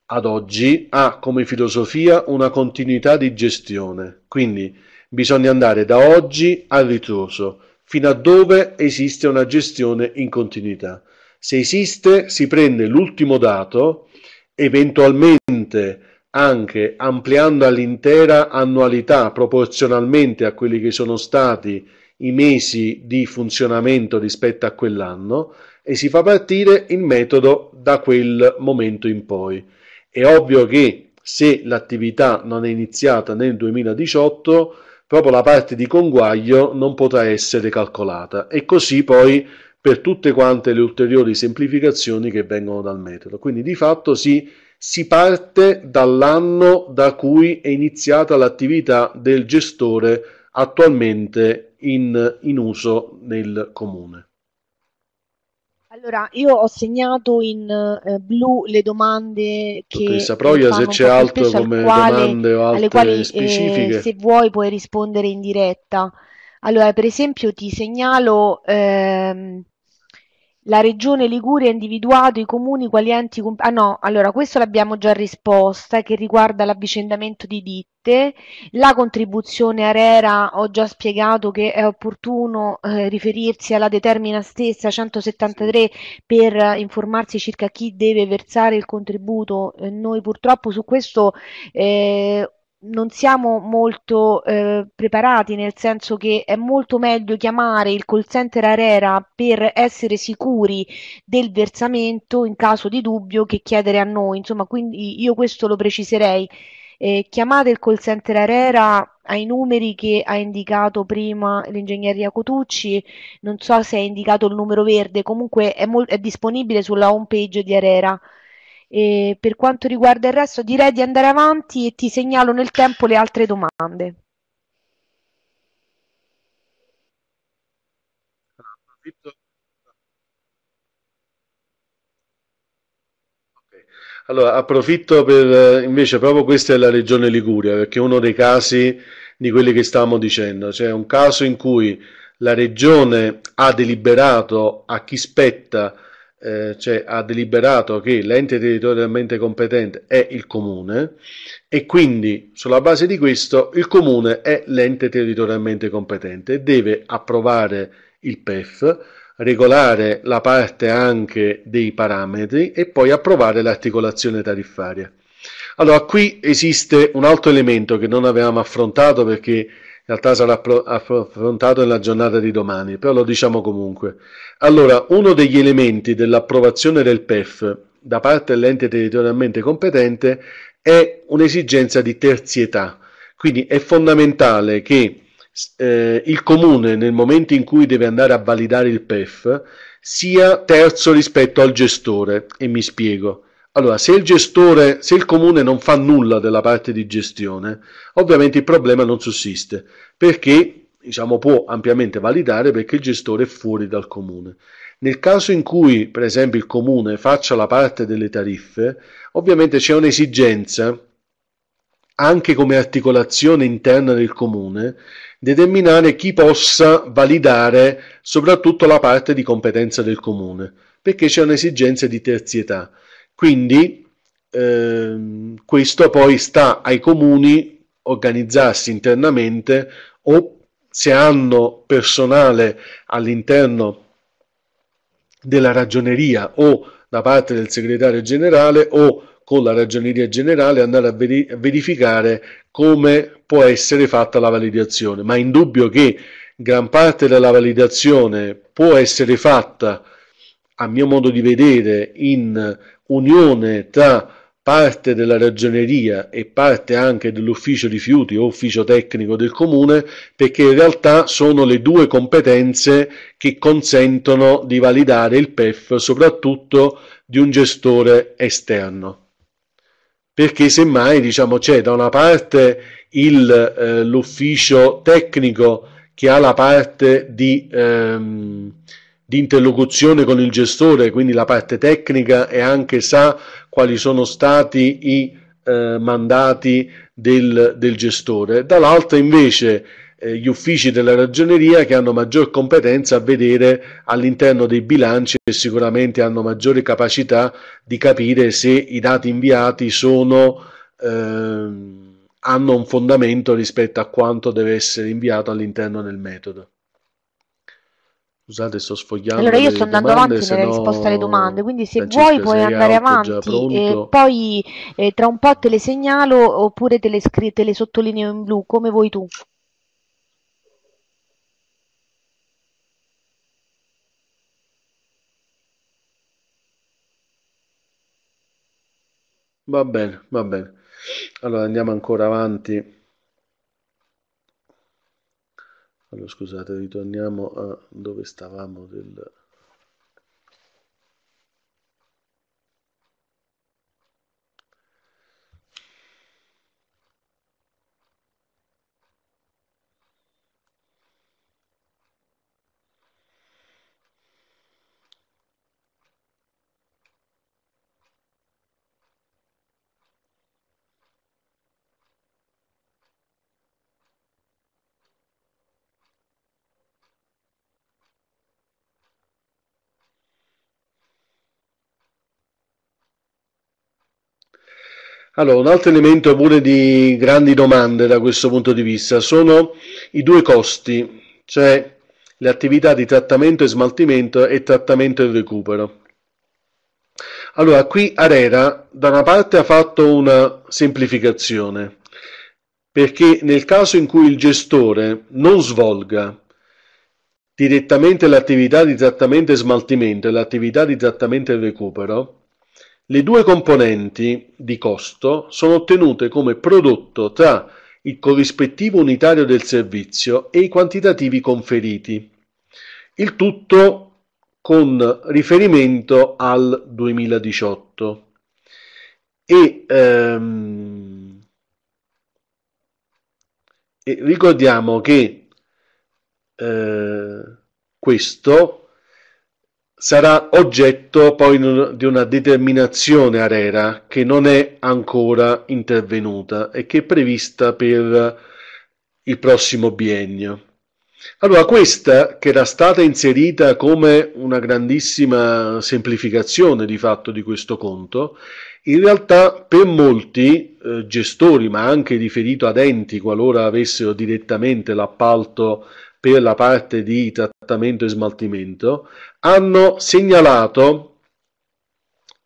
ad oggi ha come filosofia una continuità di gestione, quindi bisogna andare da oggi al ritroso, fino a dove esiste una gestione in continuità. Se esiste, si prende l'ultimo dato, eventualmente anche ampliando all'intera annualità proporzionalmente a quelli che sono stati i mesi di funzionamento rispetto a quell'anno e si fa partire il metodo da quel momento in poi. È ovvio che se l'attività non è iniziata nel 2018, proprio la parte di conguaglio non potrà essere calcolata e così poi per tutte quante le ulteriori semplificazioni che vengono dal metodo. Quindi di fatto si, si parte dall'anno da cui è iniziata l'attività del gestore attualmente in, in uso nel comune. Allora, io ho segnato in eh, blu le domande che Dottoressa Proia, se c'è altro come quale, domande o altre quali, eh, specifiche. Eh, se vuoi puoi rispondere in diretta. Allora, per esempio, ti segnalo ehm, la Regione Liguria ha individuato i comuni quali enti com- ah no, allora questo l'abbiamo già risposta che riguarda l'avvicendamento di ditte, la contribuzione arera ho già spiegato che è opportuno eh, riferirsi alla determina stessa 173 per informarsi circa chi deve versare il contributo, eh, noi purtroppo su questo eh, non siamo molto eh, preparati, nel senso che è molto meglio chiamare il call center Arera per essere sicuri del versamento in caso di dubbio che chiedere a noi. Insomma, quindi io questo lo preciserei. Eh, chiamate il call center Arera ai numeri che ha indicato prima l'ingegneria Cotucci, non so se ha indicato il numero verde, comunque è, è disponibile sulla home page di Arera. E per quanto riguarda il resto, direi di andare avanti e ti segnalo nel tempo le altre domande. Allora, approfitto per eh, invece proprio questa è la regione Liguria, perché è uno dei casi di quelli che stavamo dicendo, cioè un caso in cui la regione ha deliberato a chi spetta eh, cioè, ha deliberato che l'ente territorialmente competente è il comune e quindi sulla base di questo il comune è l'ente territorialmente competente e deve approvare il PEF, regolare la parte anche dei parametri e poi approvare l'articolazione tariffaria. Allora, qui esiste un altro elemento che non avevamo affrontato perché realtà sarà affrontato nella giornata di domani, però lo diciamo comunque. Allora, uno degli elementi dell'approvazione del PEF da parte dell'ente territorialmente competente è un'esigenza di terzietà, quindi è fondamentale che eh, il comune nel momento in cui deve andare a validare il PEF sia terzo rispetto al gestore e mi spiego allora, se il gestore, se il comune non fa nulla della parte di gestione, ovviamente il problema non sussiste, perché diciamo, può ampiamente validare perché il gestore è fuori dal comune. Nel caso in cui, per esempio, il comune faccia la parte delle tariffe, ovviamente c'è un'esigenza, anche come articolazione interna del comune, determinare chi possa validare soprattutto la parte di competenza del comune, perché c'è un'esigenza di terzietà. Quindi ehm, questo poi sta ai comuni organizzarsi internamente o se hanno personale all'interno della ragioneria o da parte del segretario generale o con la ragioneria generale andare a verificare come può essere fatta la validazione, ma è indubbio che gran parte della validazione può essere fatta, a mio modo di vedere, in unione tra parte della ragioneria e parte anche dell'ufficio rifiuti o ufficio tecnico del comune perché in realtà sono le due competenze che consentono di validare il PEF soprattutto di un gestore esterno perché semmai diciamo c'è da una parte il, eh, l'ufficio tecnico che ha la parte di ehm, di interlocuzione con il gestore, quindi la parte tecnica e anche sa quali sono stati i eh, mandati del, del, gestore, dall'altra invece eh, gli uffici della ragioneria che hanno maggior competenza a vedere all'interno dei bilanci e sicuramente hanno maggiore capacità di capire se i dati inviati sono... Eh, hanno un fondamento rispetto a quanto deve essere inviato all'interno del metodo. Scusate, sto sfogliando. Allora, io sto andando domande, avanti nella no... risposta alle domande, quindi se vuoi puoi andare avanti. E eh, poi eh, tra un po' te le segnalo oppure te le, scri- te le sottolineo in blu, come vuoi tu. Va bene, va bene. Allora andiamo ancora avanti. allora scusate ritorniamo a eh, dove stavamo del Allora, un altro elemento pure di grandi domande da questo punto di vista sono i due costi, cioè le attività di trattamento e smaltimento e trattamento e recupero. Allora, qui Arera da una parte ha fatto una semplificazione, perché nel caso in cui il gestore non svolga direttamente l'attività di trattamento e smaltimento e l'attività di trattamento e recupero, le due componenti di costo sono ottenute come prodotto tra il corrispettivo unitario del servizio e i quantitativi conferiti, il tutto con riferimento al 2018. E, ehm, e ricordiamo che eh, questo sarà oggetto poi di una determinazione ARERA che non è ancora intervenuta e che è prevista per il prossimo biennio. Allora, questa che era stata inserita come una grandissima semplificazione di fatto di questo conto, in realtà per molti eh, gestori, ma anche riferito ad enti qualora avessero direttamente l'appalto per la parte di trattamento e smaltimento, hanno segnalato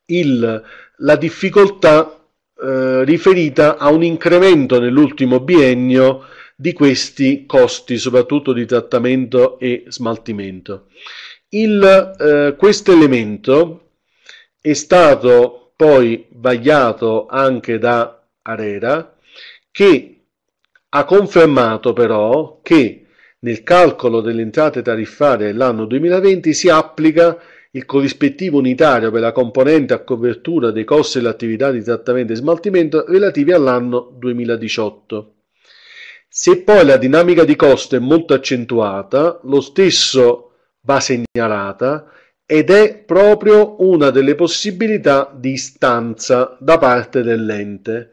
il, la difficoltà eh, riferita a un incremento nell'ultimo biennio di questi costi, soprattutto di trattamento e smaltimento. Eh, questo elemento è stato poi vagliato anche da Arera, che ha confermato però che nel calcolo delle entrate tariffarie dell'anno 2020 si applica il corrispettivo unitario per la componente a copertura dei costi dell'attività di trattamento e smaltimento relativi all'anno 2018. Se poi la dinamica di costo è molto accentuata, lo stesso va segnalata ed è proprio una delle possibilità di istanza da parte dell'ente.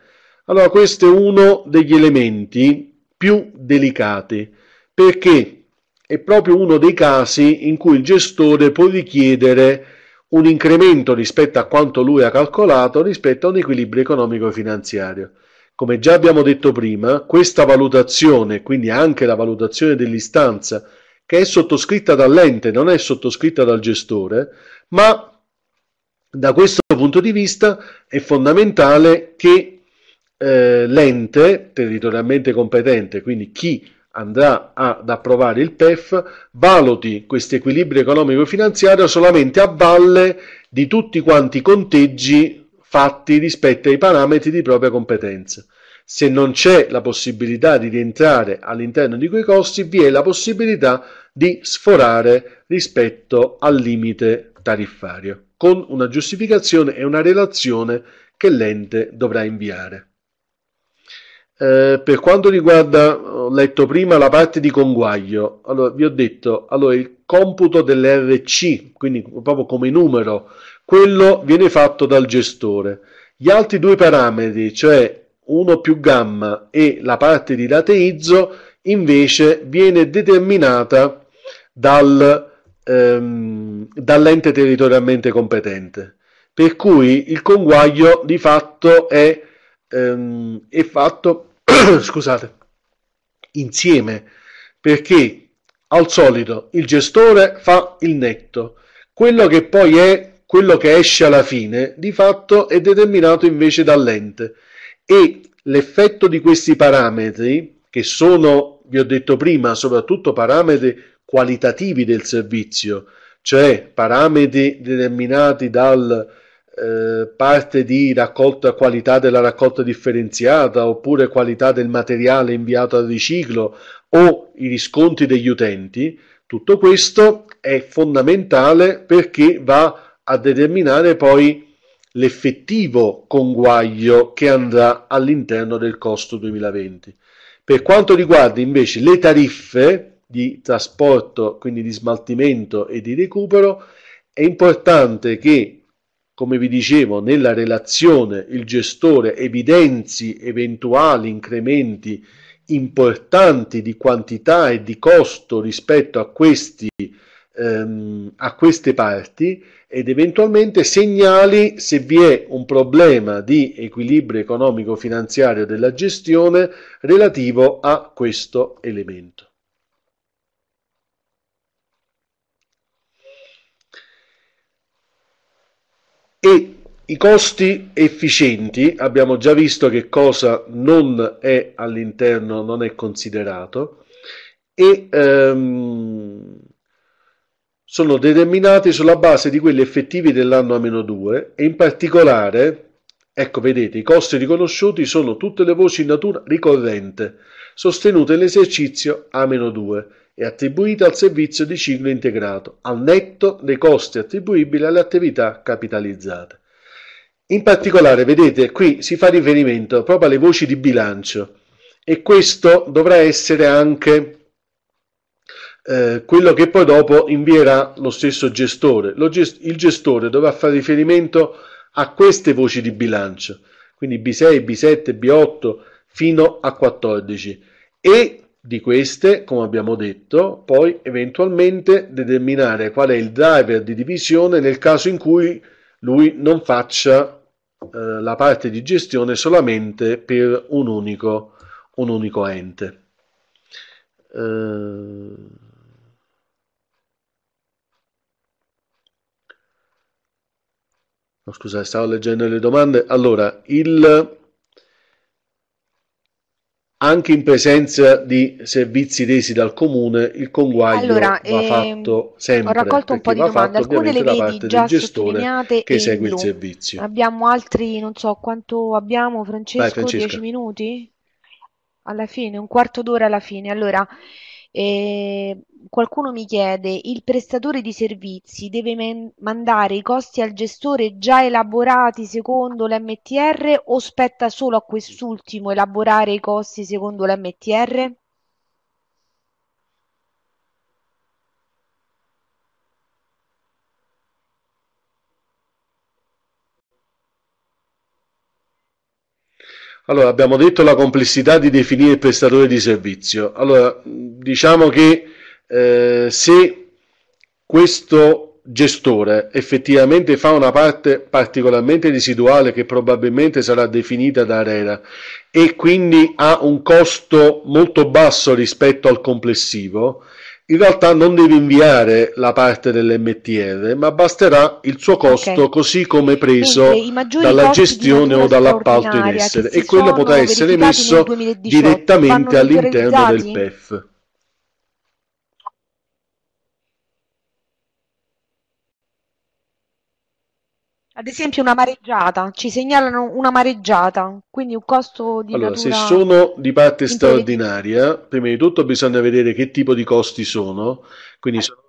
Allora questo è uno degli elementi più delicati perché è proprio uno dei casi in cui il gestore può richiedere un incremento rispetto a quanto lui ha calcolato rispetto a un equilibrio economico-finanziario. e Come già abbiamo detto prima, questa valutazione, quindi anche la valutazione dell'istanza, che è sottoscritta dall'ente, non è sottoscritta dal gestore, ma da questo punto di vista è fondamentale che eh, l'ente territorialmente competente, quindi chi andrà ad approvare il PEF valuti questo equilibrio economico-finanziario solamente a valle di tutti quanti i conteggi fatti rispetto ai parametri di propria competenza. Se non c'è la possibilità di rientrare all'interno di quei costi, vi è la possibilità di sforare rispetto al limite tariffario, con una giustificazione e una relazione che l'ente dovrà inviare. Eh, per quanto riguarda, ho letto prima la parte di conguaglio, allora vi ho detto, allora il computo dell'RC, quindi proprio come numero, quello viene fatto dal gestore. Gli altri due parametri, cioè 1 più gamma e la parte di lateizzo, invece viene determinata dal, ehm, dall'ente territorialmente competente. Per cui il conguaglio di fatto è, ehm, è fatto [coughs] scusate, insieme, perché al solito il gestore fa il netto, quello che poi è quello che esce alla fine, di fatto è determinato invece dall'ente e l'effetto di questi parametri, che sono, vi ho detto prima, soprattutto parametri qualitativi del servizio, cioè parametri determinati dal eh, parte di raccolta, qualità della raccolta differenziata oppure qualità del materiale inviato al riciclo o i riscontri degli utenti, tutto questo è fondamentale perché va a determinare poi l'effettivo conguaglio che andrà all'interno del costo 2020. Per quanto riguarda invece le tariffe di trasporto, quindi di smaltimento e di recupero, è importante che come vi dicevo, nella relazione il gestore evidenzi eventuali incrementi importanti di quantità e di costo rispetto a, questi, ehm, a queste parti ed eventualmente segnali se vi è un problema di equilibrio economico-finanziario della gestione relativo a questo elemento. e i costi efficienti, abbiamo già visto che cosa non è all'interno, non è considerato, e ehm, sono determinati sulla base di quelli effettivi dell'anno a meno 2 e in particolare, ecco vedete, i costi riconosciuti sono tutte le voci in natura ricorrente sostenute nell'esercizio a meno 2 è attribuita al servizio di ciclo integrato, al netto dei costi attribuibili alle attività capitalizzate. In particolare, vedete, qui si fa riferimento proprio alle voci di bilancio e questo dovrà essere anche eh, quello che poi dopo invierà lo stesso gestore. Lo gest il gestore dovrà fare riferimento a queste voci di bilancio, quindi B6, B7, B8 fino a 14 e di queste, come abbiamo detto, poi eventualmente determinare qual è il driver di divisione nel caso in cui lui non faccia eh, la parte di gestione solamente per un unico, un unico ente. Eh... No, scusate, stavo leggendo le domande. Allora, il anche in presenza di servizi resi dal comune, il conguaglio allora, va ehm, fatto sempre. Ho raccolto un po' di domande, alcune le vedi già sottolineate che segue il servizio. Abbiamo altri, non so quanto abbiamo, Francesco, dieci minuti? Alla fine, un quarto d'ora alla fine. Allora, eh, qualcuno mi chiede, il prestatore di servizi deve mandare i costi al gestore già elaborati secondo l'MTR o spetta solo a quest'ultimo elaborare i costi secondo l'MTR? Allora, abbiamo detto la complessità di definire il prestatore di servizio. Allora, diciamo che eh, se questo gestore effettivamente fa una parte particolarmente residuale che probabilmente sarà definita da Arena e quindi ha un costo molto basso rispetto al complessivo, in realtà non deve inviare la parte dell'MTR, ma basterà il suo costo okay. così come preso dalla gestione o dall'appalto in essere e quello potrà essere messo direttamente all'interno del PEF. Ad esempio una mareggiata, ci segnalano una mareggiata, quindi un costo di Allora, se sono di parte straordinaria, prima di tutto bisogna vedere che tipo di costi sono, quindi eh. sono...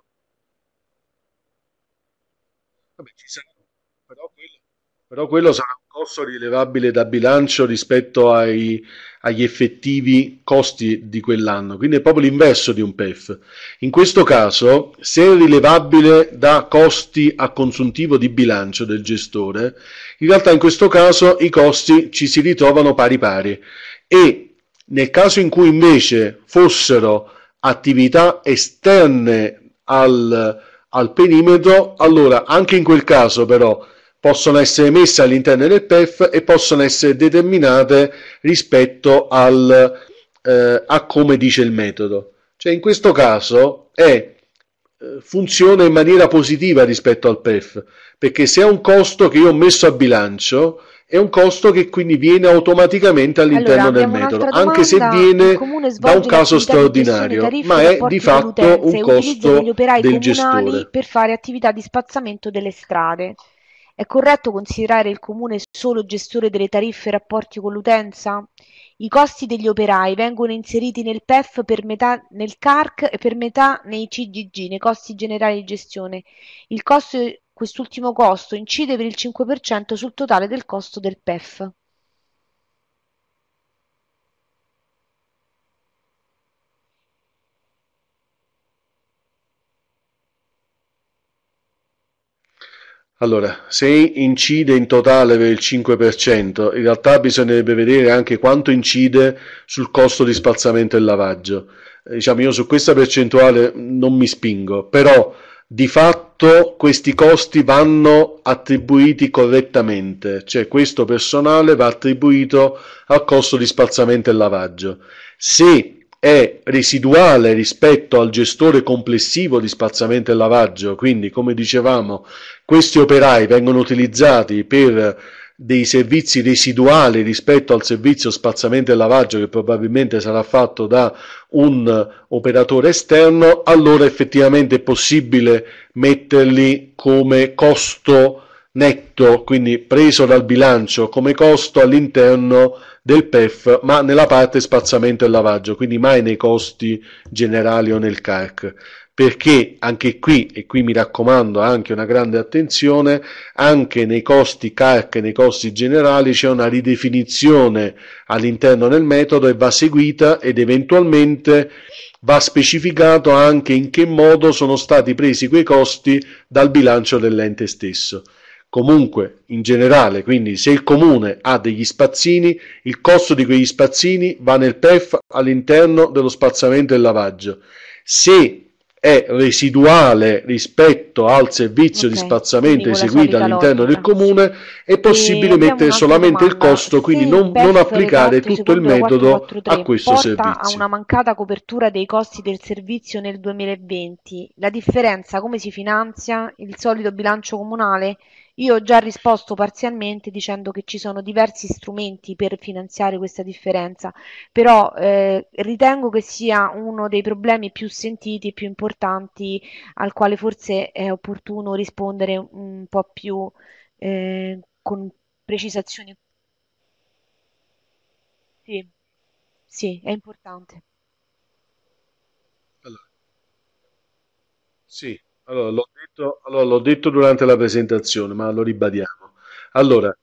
Vabbè, ci saranno, però quello, però quello sarà un costo rilevabile da bilancio rispetto ai agli effettivi costi di quell'anno, quindi è proprio l'inverso di un PEF. In questo caso, se è rilevabile da costi a consuntivo di bilancio del gestore, in realtà in questo caso i costi ci si ritrovano pari pari e nel caso in cui invece fossero attività esterne al, al perimetro, allora anche in quel caso però possono essere messe all'interno del PEF e possono essere determinate rispetto al, eh, a come dice il metodo. Cioè in questo caso è, eh, funziona in maniera positiva rispetto al PEF, perché se è un costo che io ho messo a bilancio, è un costo che quindi viene automaticamente all'interno allora, del metodo, anche se viene da un caso straordinario, ma è di fatto un costo del gestore per fare attività di spazzamento delle strade. È corretto considerare il comune solo gestore delle tariffe e rapporti con l'utenza? I costi degli operai vengono inseriti nel PEF per metà nel CARC e per metà nei CGG, nei costi generali di gestione. Il costo quest'ultimo costo incide per il 5% sul totale del costo del PEF. Allora, se incide in totale per il 5%, in realtà bisognerebbe vedere anche quanto incide sul costo di spazzamento e lavaggio. Eh, diciamo, io su questa percentuale non mi spingo, però di fatto questi costi vanno attribuiti correttamente, cioè questo personale va attribuito al costo di spazzamento e lavaggio. Se è residuale rispetto al gestore complessivo di spazzamento e lavaggio, quindi come dicevamo questi operai vengono utilizzati per dei servizi residuali rispetto al servizio spazzamento e lavaggio che probabilmente sarà fatto da un operatore esterno, allora effettivamente è possibile metterli come costo netto, quindi preso dal bilancio come costo all'interno del PEF, ma nella parte spazzamento e lavaggio, quindi mai nei costi generali o nel CARC. Perché anche qui, e qui mi raccomando anche una grande attenzione, anche nei costi CAC, nei costi generali c'è una ridefinizione all'interno del metodo e va seguita ed eventualmente va specificato anche in che modo sono stati presi quei costi dal bilancio dell'ente stesso comunque in generale, quindi se il comune ha degli spazzini, il costo di quegli spazzini va nel PEF all'interno dello spazzamento e lavaggio. Se è residuale rispetto al servizio okay, di spazzamento eseguito all'interno del comune, è possibile mettere solamente domanda. il costo, quindi non, non, applicare tutto il metodo 443, a questo servizio. a una mancata copertura dei costi del servizio nel 2020. La differenza come si finanzia? Il solito bilancio comunale? Io ho già risposto parzialmente dicendo che ci sono diversi strumenti per finanziare questa differenza, però eh, ritengo che sia uno dei problemi più sentiti, e più importanti, al quale forse è opportuno rispondere un po' più eh, con precisazioni. Sì, sì, è importante. Allora, sì, allora l'ho, detto, allora, l'ho detto durante la presentazione, ma lo ribadiamo. Allora,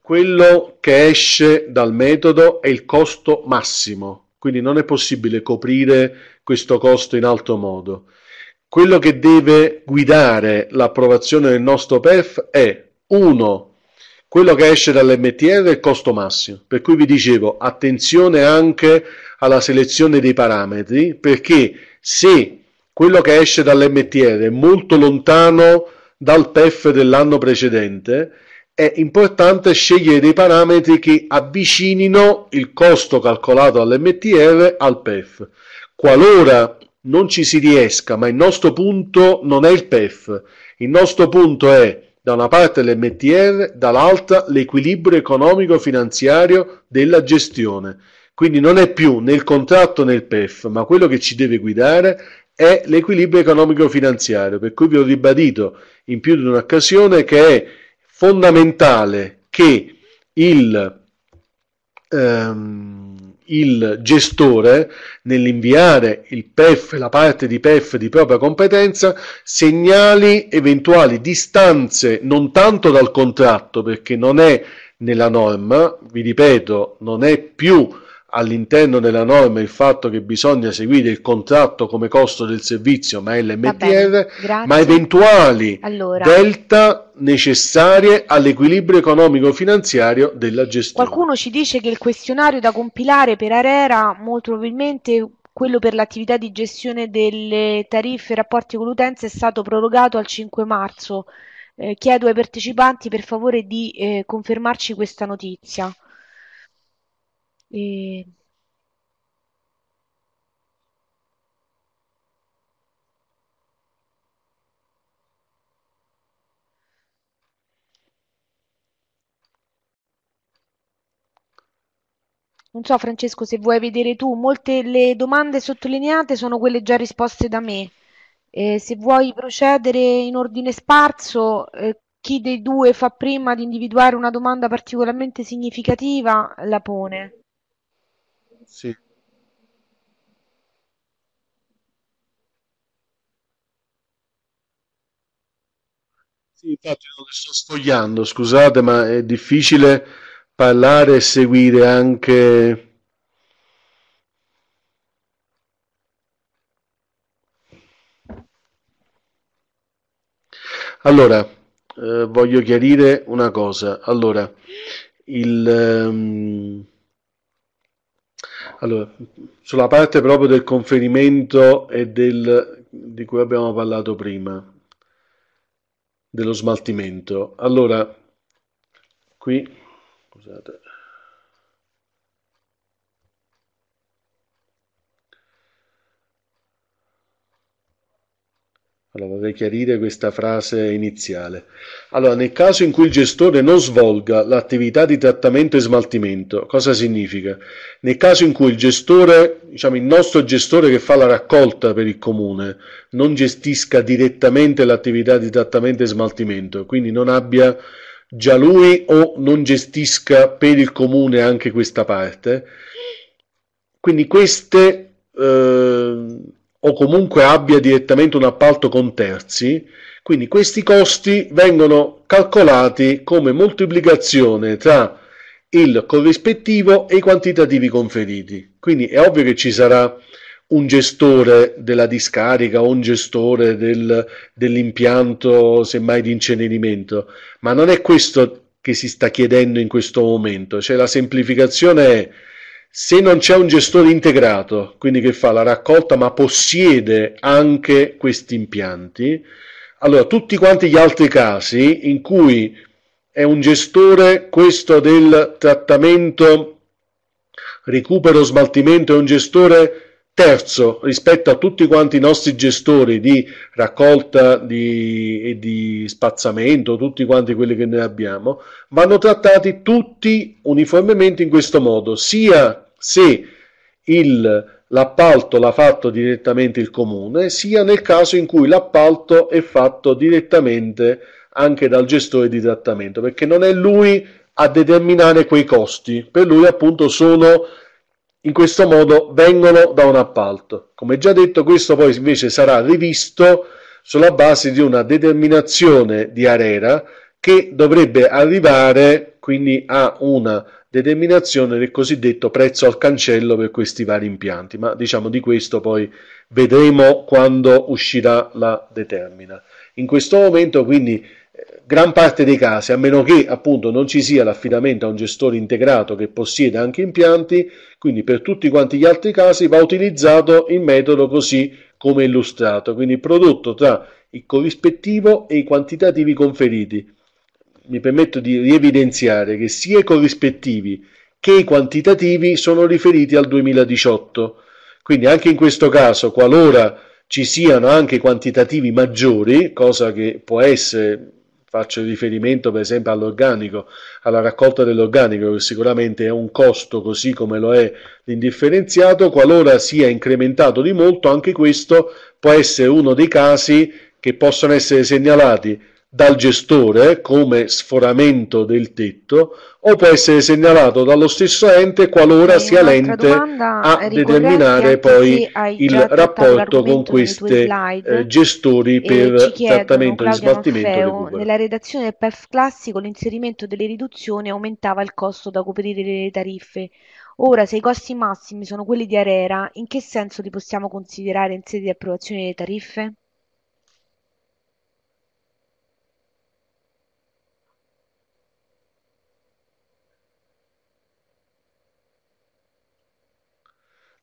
quello che esce dal metodo è il costo massimo, quindi non è possibile coprire questo costo in altro modo. Quello che deve guidare l'approvazione del nostro PEF è 1. Quello che esce dall'MTR è il costo massimo, per cui vi dicevo attenzione anche alla selezione dei parametri, perché se quello che esce dall'MTR è molto lontano dal TEF dell'anno precedente, è importante scegliere dei parametri che avvicinino il costo calcolato all'MTR al PEF. Qualora non ci si riesca, ma il nostro punto non è il PEF, il nostro punto è da una parte l'MTR, dall'altra l'equilibrio economico-finanziario della gestione. Quindi non è più nel contratto né il PEF, ma quello che ci deve guidare è l'equilibrio economico-finanziario, per cui vi ho ribadito in più di un'occasione che è fondamentale che il, ehm, il gestore nell'inviare il PEF, la parte di PEF di propria competenza, segnali eventuali distanze non tanto dal contratto, perché non è nella norma, vi ripeto, non è più all'interno della norma il fatto che bisogna seguire il contratto come costo del servizio, ma è l'MTR, ma eventuali allora. delta necessarie all'equilibrio economico-finanziario della gestione. Qualcuno ci dice che il questionario da compilare per Arera molto probabilmente quello per l'attività di gestione delle tariffe e rapporti con l'utenza è stato prorogato al 5 marzo. Eh, chiedo ai partecipanti per favore di eh, confermarci questa notizia. E... Eh, non so, Francesco, se vuoi vedere tu, molte le domande sottolineate sono quelle già risposte da me. Eh, se vuoi procedere in ordine sparso, eh, chi dei due fa prima di individuare una domanda particolarmente significativa la pone. Sì. infatti non le sto sfogliando, scusate, ma è difficile parlare e seguire anche... Allora, eh, voglio chiarire una cosa. Allora, il... ehm, allora, sulla parte proprio del conferimento e del, di cui abbiamo parlato prima, dello smaltimento. Allora, qui, scusate, Allora, vorrei chiarire questa frase iniziale. Allora, nel caso in cui il gestore non svolga l'attività di trattamento e smaltimento, cosa significa? Nel caso in cui il gestore, diciamo il nostro gestore che fa la raccolta per il comune, non gestisca direttamente l'attività di trattamento e smaltimento, quindi non abbia già lui o non gestisca per il comune anche questa parte, quindi queste... Eh, o comunque abbia direttamente un appalto con terzi, quindi questi costi vengono calcolati come moltiplicazione tra il corrispettivo e i quantitativi conferiti. Quindi è ovvio che ci sarà un gestore della discarica o un gestore del, dell'impianto, semmai di incenerimento, ma non è questo che si sta chiedendo in questo momento, cioè la semplificazione è se non c'è un gestore integrato, quindi che fa la raccolta ma possiede anche questi impianti, allora tutti quanti gli altri casi in cui è un gestore questo del trattamento, recupero, smaltimento, è un gestore Terzo, rispetto a tutti quanti i nostri gestori di raccolta di, e di spazzamento, tutti quanti quelli che noi abbiamo, vanno trattati tutti uniformemente in questo modo, sia se il, l'appalto l'ha fatto direttamente il comune, sia nel caso in cui l'appalto è fatto direttamente anche dal gestore di trattamento, perché non è lui a determinare quei costi, per lui appunto sono in questo modo vengono da un appalto. Come già detto, questo poi invece sarà rivisto sulla base di una determinazione di ARERA che dovrebbe arrivare quindi a una determinazione del cosiddetto prezzo al cancello per questi vari impianti, ma diciamo di questo poi vedremo quando uscirà la determina. In questo momento quindi gran parte dei casi, a meno che appunto non ci sia l'affidamento a un gestore integrato che possieda anche impianti, quindi per tutti quanti gli altri casi va utilizzato il metodo così come illustrato, quindi prodotto tra il corrispettivo e i quantitativi conferiti. Mi permetto di rievidenziare che sia i corrispettivi che i quantitativi sono riferiti al 2018, quindi anche in questo caso qualora ci siano anche quantitativi maggiori, cosa che può essere Faccio riferimento per esempio all'organico, alla raccolta dell'organico, che sicuramente è un costo così come lo è l'indifferenziato, qualora sia incrementato di molto, anche questo può essere uno dei casi che possono essere segnalati dal gestore come sforamento del tetto o può essere segnalato dallo stesso ente qualora sia l'ente a determinare poi il rapporto con questi eh, gestori per trattamento di smaltimento Orfeo, nella redazione del PEF classico l'inserimento delle riduzioni aumentava il costo da coprire le tariffe Ora, se i costi massimi sono quelli di Arera, in che senso li possiamo considerare in sede di approvazione delle tariffe?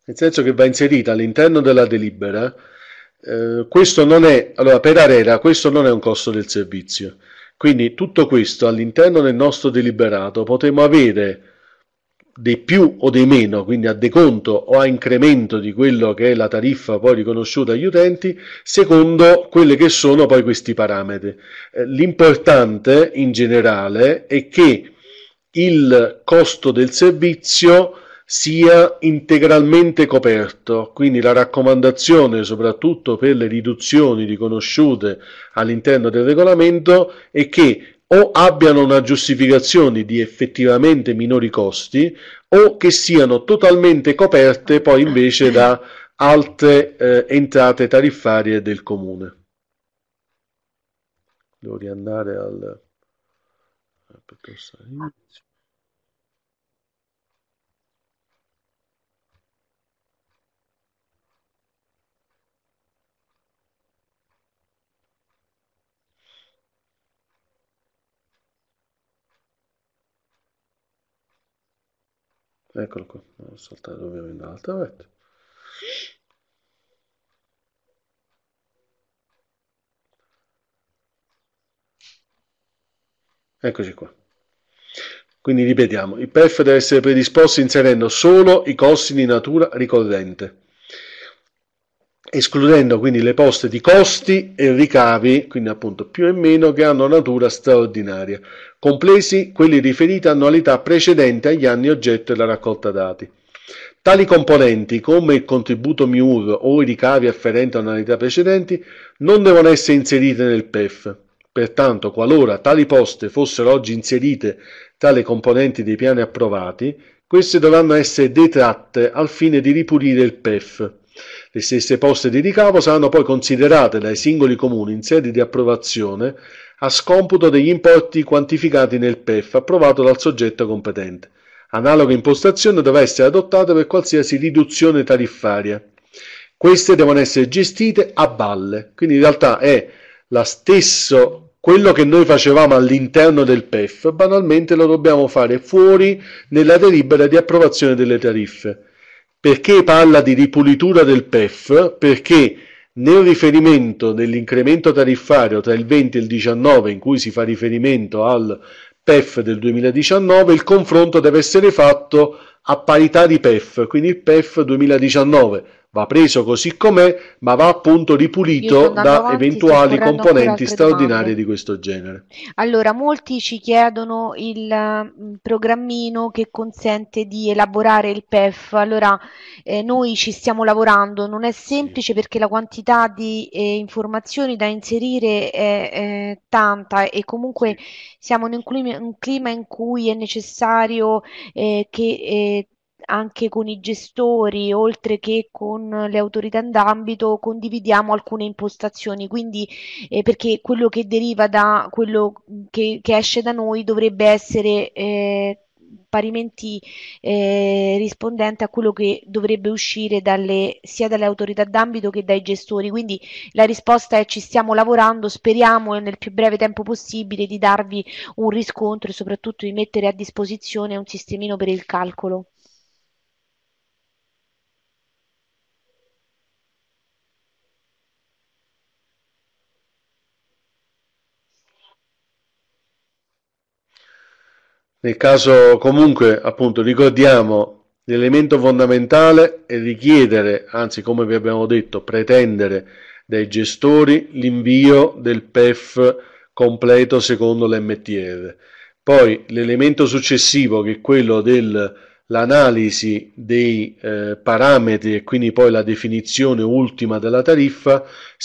nel senso che va inserita all'interno della delibera. Eh, questo non è, allora per Arera questo non è un costo del servizio, quindi tutto questo all'interno del nostro deliberato potremo avere dei più o dei meno, quindi a deconto o a incremento di quello che è la tariffa poi riconosciuta agli utenti, secondo quelli che sono poi questi parametri. Eh, l'importante in generale è che il costo del servizio sia integralmente coperto, quindi la raccomandazione soprattutto per le riduzioni riconosciute all'interno del regolamento è che o abbiano una giustificazione di effettivamente minori costi o che siano totalmente coperte poi invece da altre eh, entrate tariffarie del comune. Devo riandare al... Eccolo qua, ho saltato ovviamente l'altra parte. Eccoci qua. Quindi ripetiamo, il PEF deve essere predisposto inserendo solo i costi di natura ricorrente, escludendo quindi le poste di costi e ricavi, quindi appunto più e meno, che hanno natura straordinaria compresi quelli riferiti a annualità precedenti agli anni oggetto della raccolta dati. Tali componenti, come il contributo MIUR o i ricavi afferenti a annualità precedenti, non devono essere inseriti nel PEF. Pertanto, qualora tali poste fossero oggi inserite tra le componenti dei piani approvati, queste dovranno essere detratte al fine di ripulire il PEF. Le stesse poste di ricavo saranno poi considerate dai singoli comuni in sede di approvazione a scomputo degli importi quantificati nel PEF approvato dal soggetto competente. Analoga impostazione dovrà essere adottata per qualsiasi riduzione tariffaria. Queste devono essere gestite a valle, quindi in realtà è la stesso, quello che noi facevamo all'interno del PEF, banalmente lo dobbiamo fare fuori nella delibera di approvazione delle tariffe. Perché parla di ripulitura del PEF? Perché nel riferimento dell'incremento tariffario tra il 20 e il 19, in cui si fa riferimento al PEF del 2019, il confronto deve essere fatto a parità di PEF, quindi il PEF 2019 va preso così com'è, ma va appunto ripulito da eventuali componenti straordinarie di questo genere. Allora, molti ci chiedono il mm, programmino che consente di elaborare il PEF. Allora, eh, noi ci stiamo lavorando, non è semplice perché la quantità di eh, informazioni da inserire è eh, tanta e comunque siamo in un clima, un clima in cui è necessario eh, che Eh, anche con i gestori, oltre che con le autorità d'ambito, condividiamo alcune impostazioni, quindi eh, perché quello che deriva da quello che, che esce da noi dovrebbe essere eh, parimenti eh, rispondente a quello che dovrebbe uscire dalle, sia dalle autorità d'ambito che dai gestori. Quindi la risposta è ci stiamo lavorando, speriamo nel più breve tempo possibile di darvi un riscontro e soprattutto di mettere a disposizione un sistemino per il calcolo. Nel caso comunque, appunto, ricordiamo l'elemento fondamentale è richiedere, anzi come vi abbiamo detto, pretendere dai gestori l'invio del PEF completo secondo l'MTR. Poi l'elemento successivo che è quello dell'analisi dei eh, parametri e quindi poi la definizione ultima della tariffa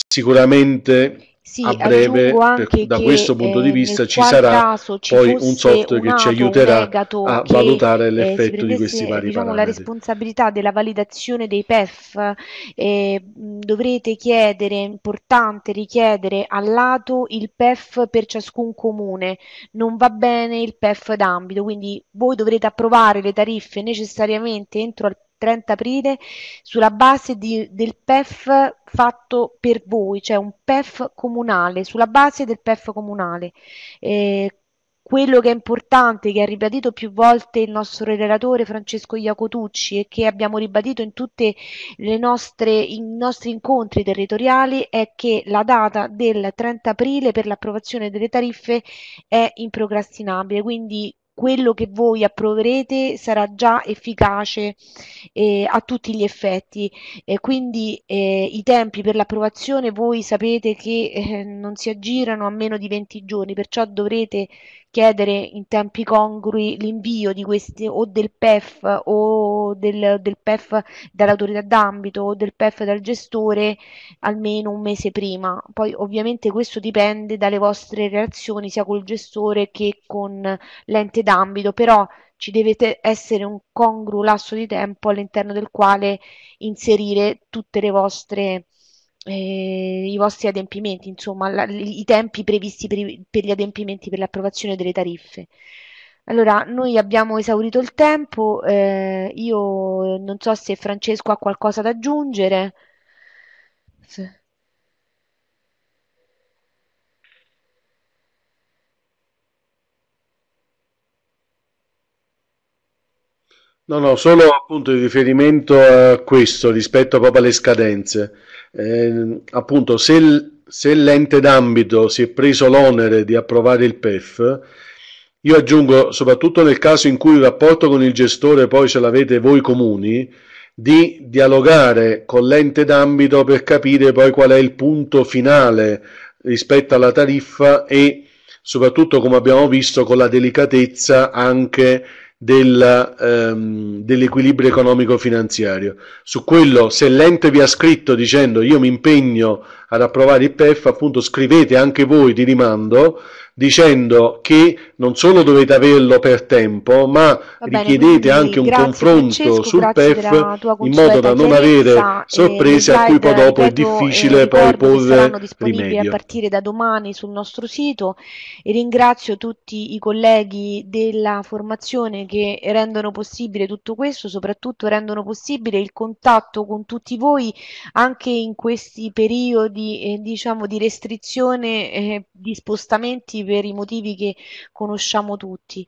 sicuramente sì, a breve, per, da questo punto di eh, vista, ci sarà ci poi un software che ci aiuterà a valutare eh, l'effetto di questi vari diciamo, parametri. La responsabilità della validazione dei PEF eh, mm, dovrete chiedere, è importante richiedere lato il PEF per ciascun comune, non va bene il PEF d'ambito, quindi voi dovrete approvare le tariffe necessariamente entro al 30 aprile sulla base di, del PEF fatto per voi, cioè un PEF comunale, sulla base del PEF comunale. Eh, quello che è importante, che ha ribadito più volte il nostro relatore Francesco Iacotucci e che abbiamo ribadito in tutti i nostri incontri territoriali, è che la data del 30 aprile per l'approvazione delle tariffe è improcrastinabile. Quindi quello che voi approverete sarà già efficace eh, a tutti gli effetti. Eh, quindi eh, i tempi per l'approvazione voi sapete che eh, non si aggirano a meno di 20 giorni, perciò dovrete chiedere in tempi congrui l'invio di questi o del PEF o del, del PEF dall'autorità d'ambito o del PEF dal gestore almeno un mese prima. Poi ovviamente questo dipende dalle vostre relazioni sia col gestore che con l'ente d'ambito, però ci deve essere un congruo lasso di tempo all'interno del quale inserire tutte le vostre eh, i vostri adempimenti, insomma, la, i tempi previsti per, i, per, gli adempimenti per l'approvazione delle tariffe. Allora, noi abbiamo esaurito il tempo, eh, io non so se Francesco ha qualcosa da aggiungere. Sì. No, no, solo appunto in riferimento a questo rispetto proprio alle scadenze. Eh, appunto, se, se l'ente d'ambito si è preso l'onere di approvare il PEF, io aggiungo, soprattutto nel caso in cui il rapporto con il gestore poi ce l'avete voi comuni, di dialogare con l'ente d'ambito per capire poi qual è il punto finale rispetto alla tariffa e soprattutto, come abbiamo visto, con la delicatezza anche del, ehm, dell'equilibrio economico-finanziario. Su quello, se l'ente vi ha scritto dicendo io mi impegno ad approvare il PEF, appunto scrivete anche voi di rimando dicendo che non solo dovete averlo per tempo, ma bene, richiedete anche un confronto Francesco, sul PEF in modo da non avere eh, sorprese a cui poi dopo è difficile poi porre saranno disponibili rimedio. a partire da domani sul nostro sito e ringrazio tutti i colleghi della formazione che rendono possibile tutto questo, soprattutto rendono possibile il contatto con tutti voi anche in questi periodi di, eh, diciamo, di restrizione eh, di spostamenti per i motivi che conosciamo tutti.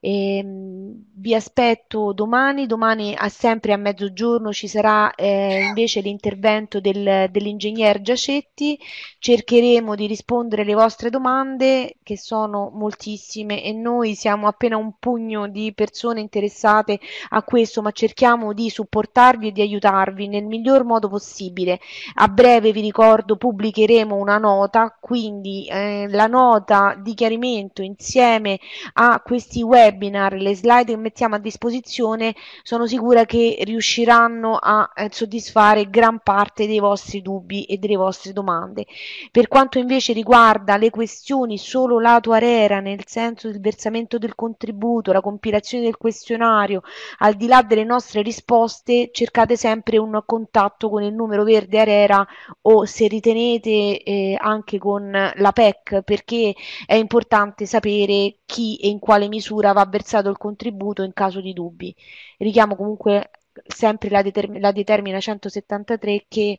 E, ehm, vi aspetto domani, domani a sempre a mezzogiorno ci sarà eh, invece l'intervento del, dell'ingegner Giacetti, cercheremo di rispondere alle vostre domande che sono moltissime e noi siamo appena un pugno di persone interessate a questo, ma cerchiamo di supportarvi e di aiutarvi nel miglior modo possibile. A breve vi ricordo pubblicheremo una nota, quindi eh, la nota di chiarimento insieme a questi webinar, le slide che mettiamo a disposizione, sono sicura che riusciranno a eh, soddisfare gran parte dei vostri dubbi e delle vostre domande. Per quanto invece riguarda le questioni solo lato arera, nel senso del versamento del contributo, la compilazione del questionario, al di là delle nostre risposte, cercate sempre un contatto con il numero verde arera o se ritenete eh, anche con la PEC perché è importante sapere chi e in quale misura va versato il contributo in caso di dubbi. Richiamo comunque sempre la, determ- la determina 173 che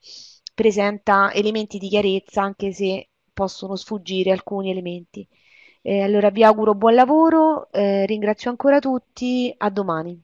presenta elementi di chiarezza anche se possono sfuggire alcuni elementi. Eh, allora vi auguro buon lavoro, eh, ringrazio ancora tutti, a domani.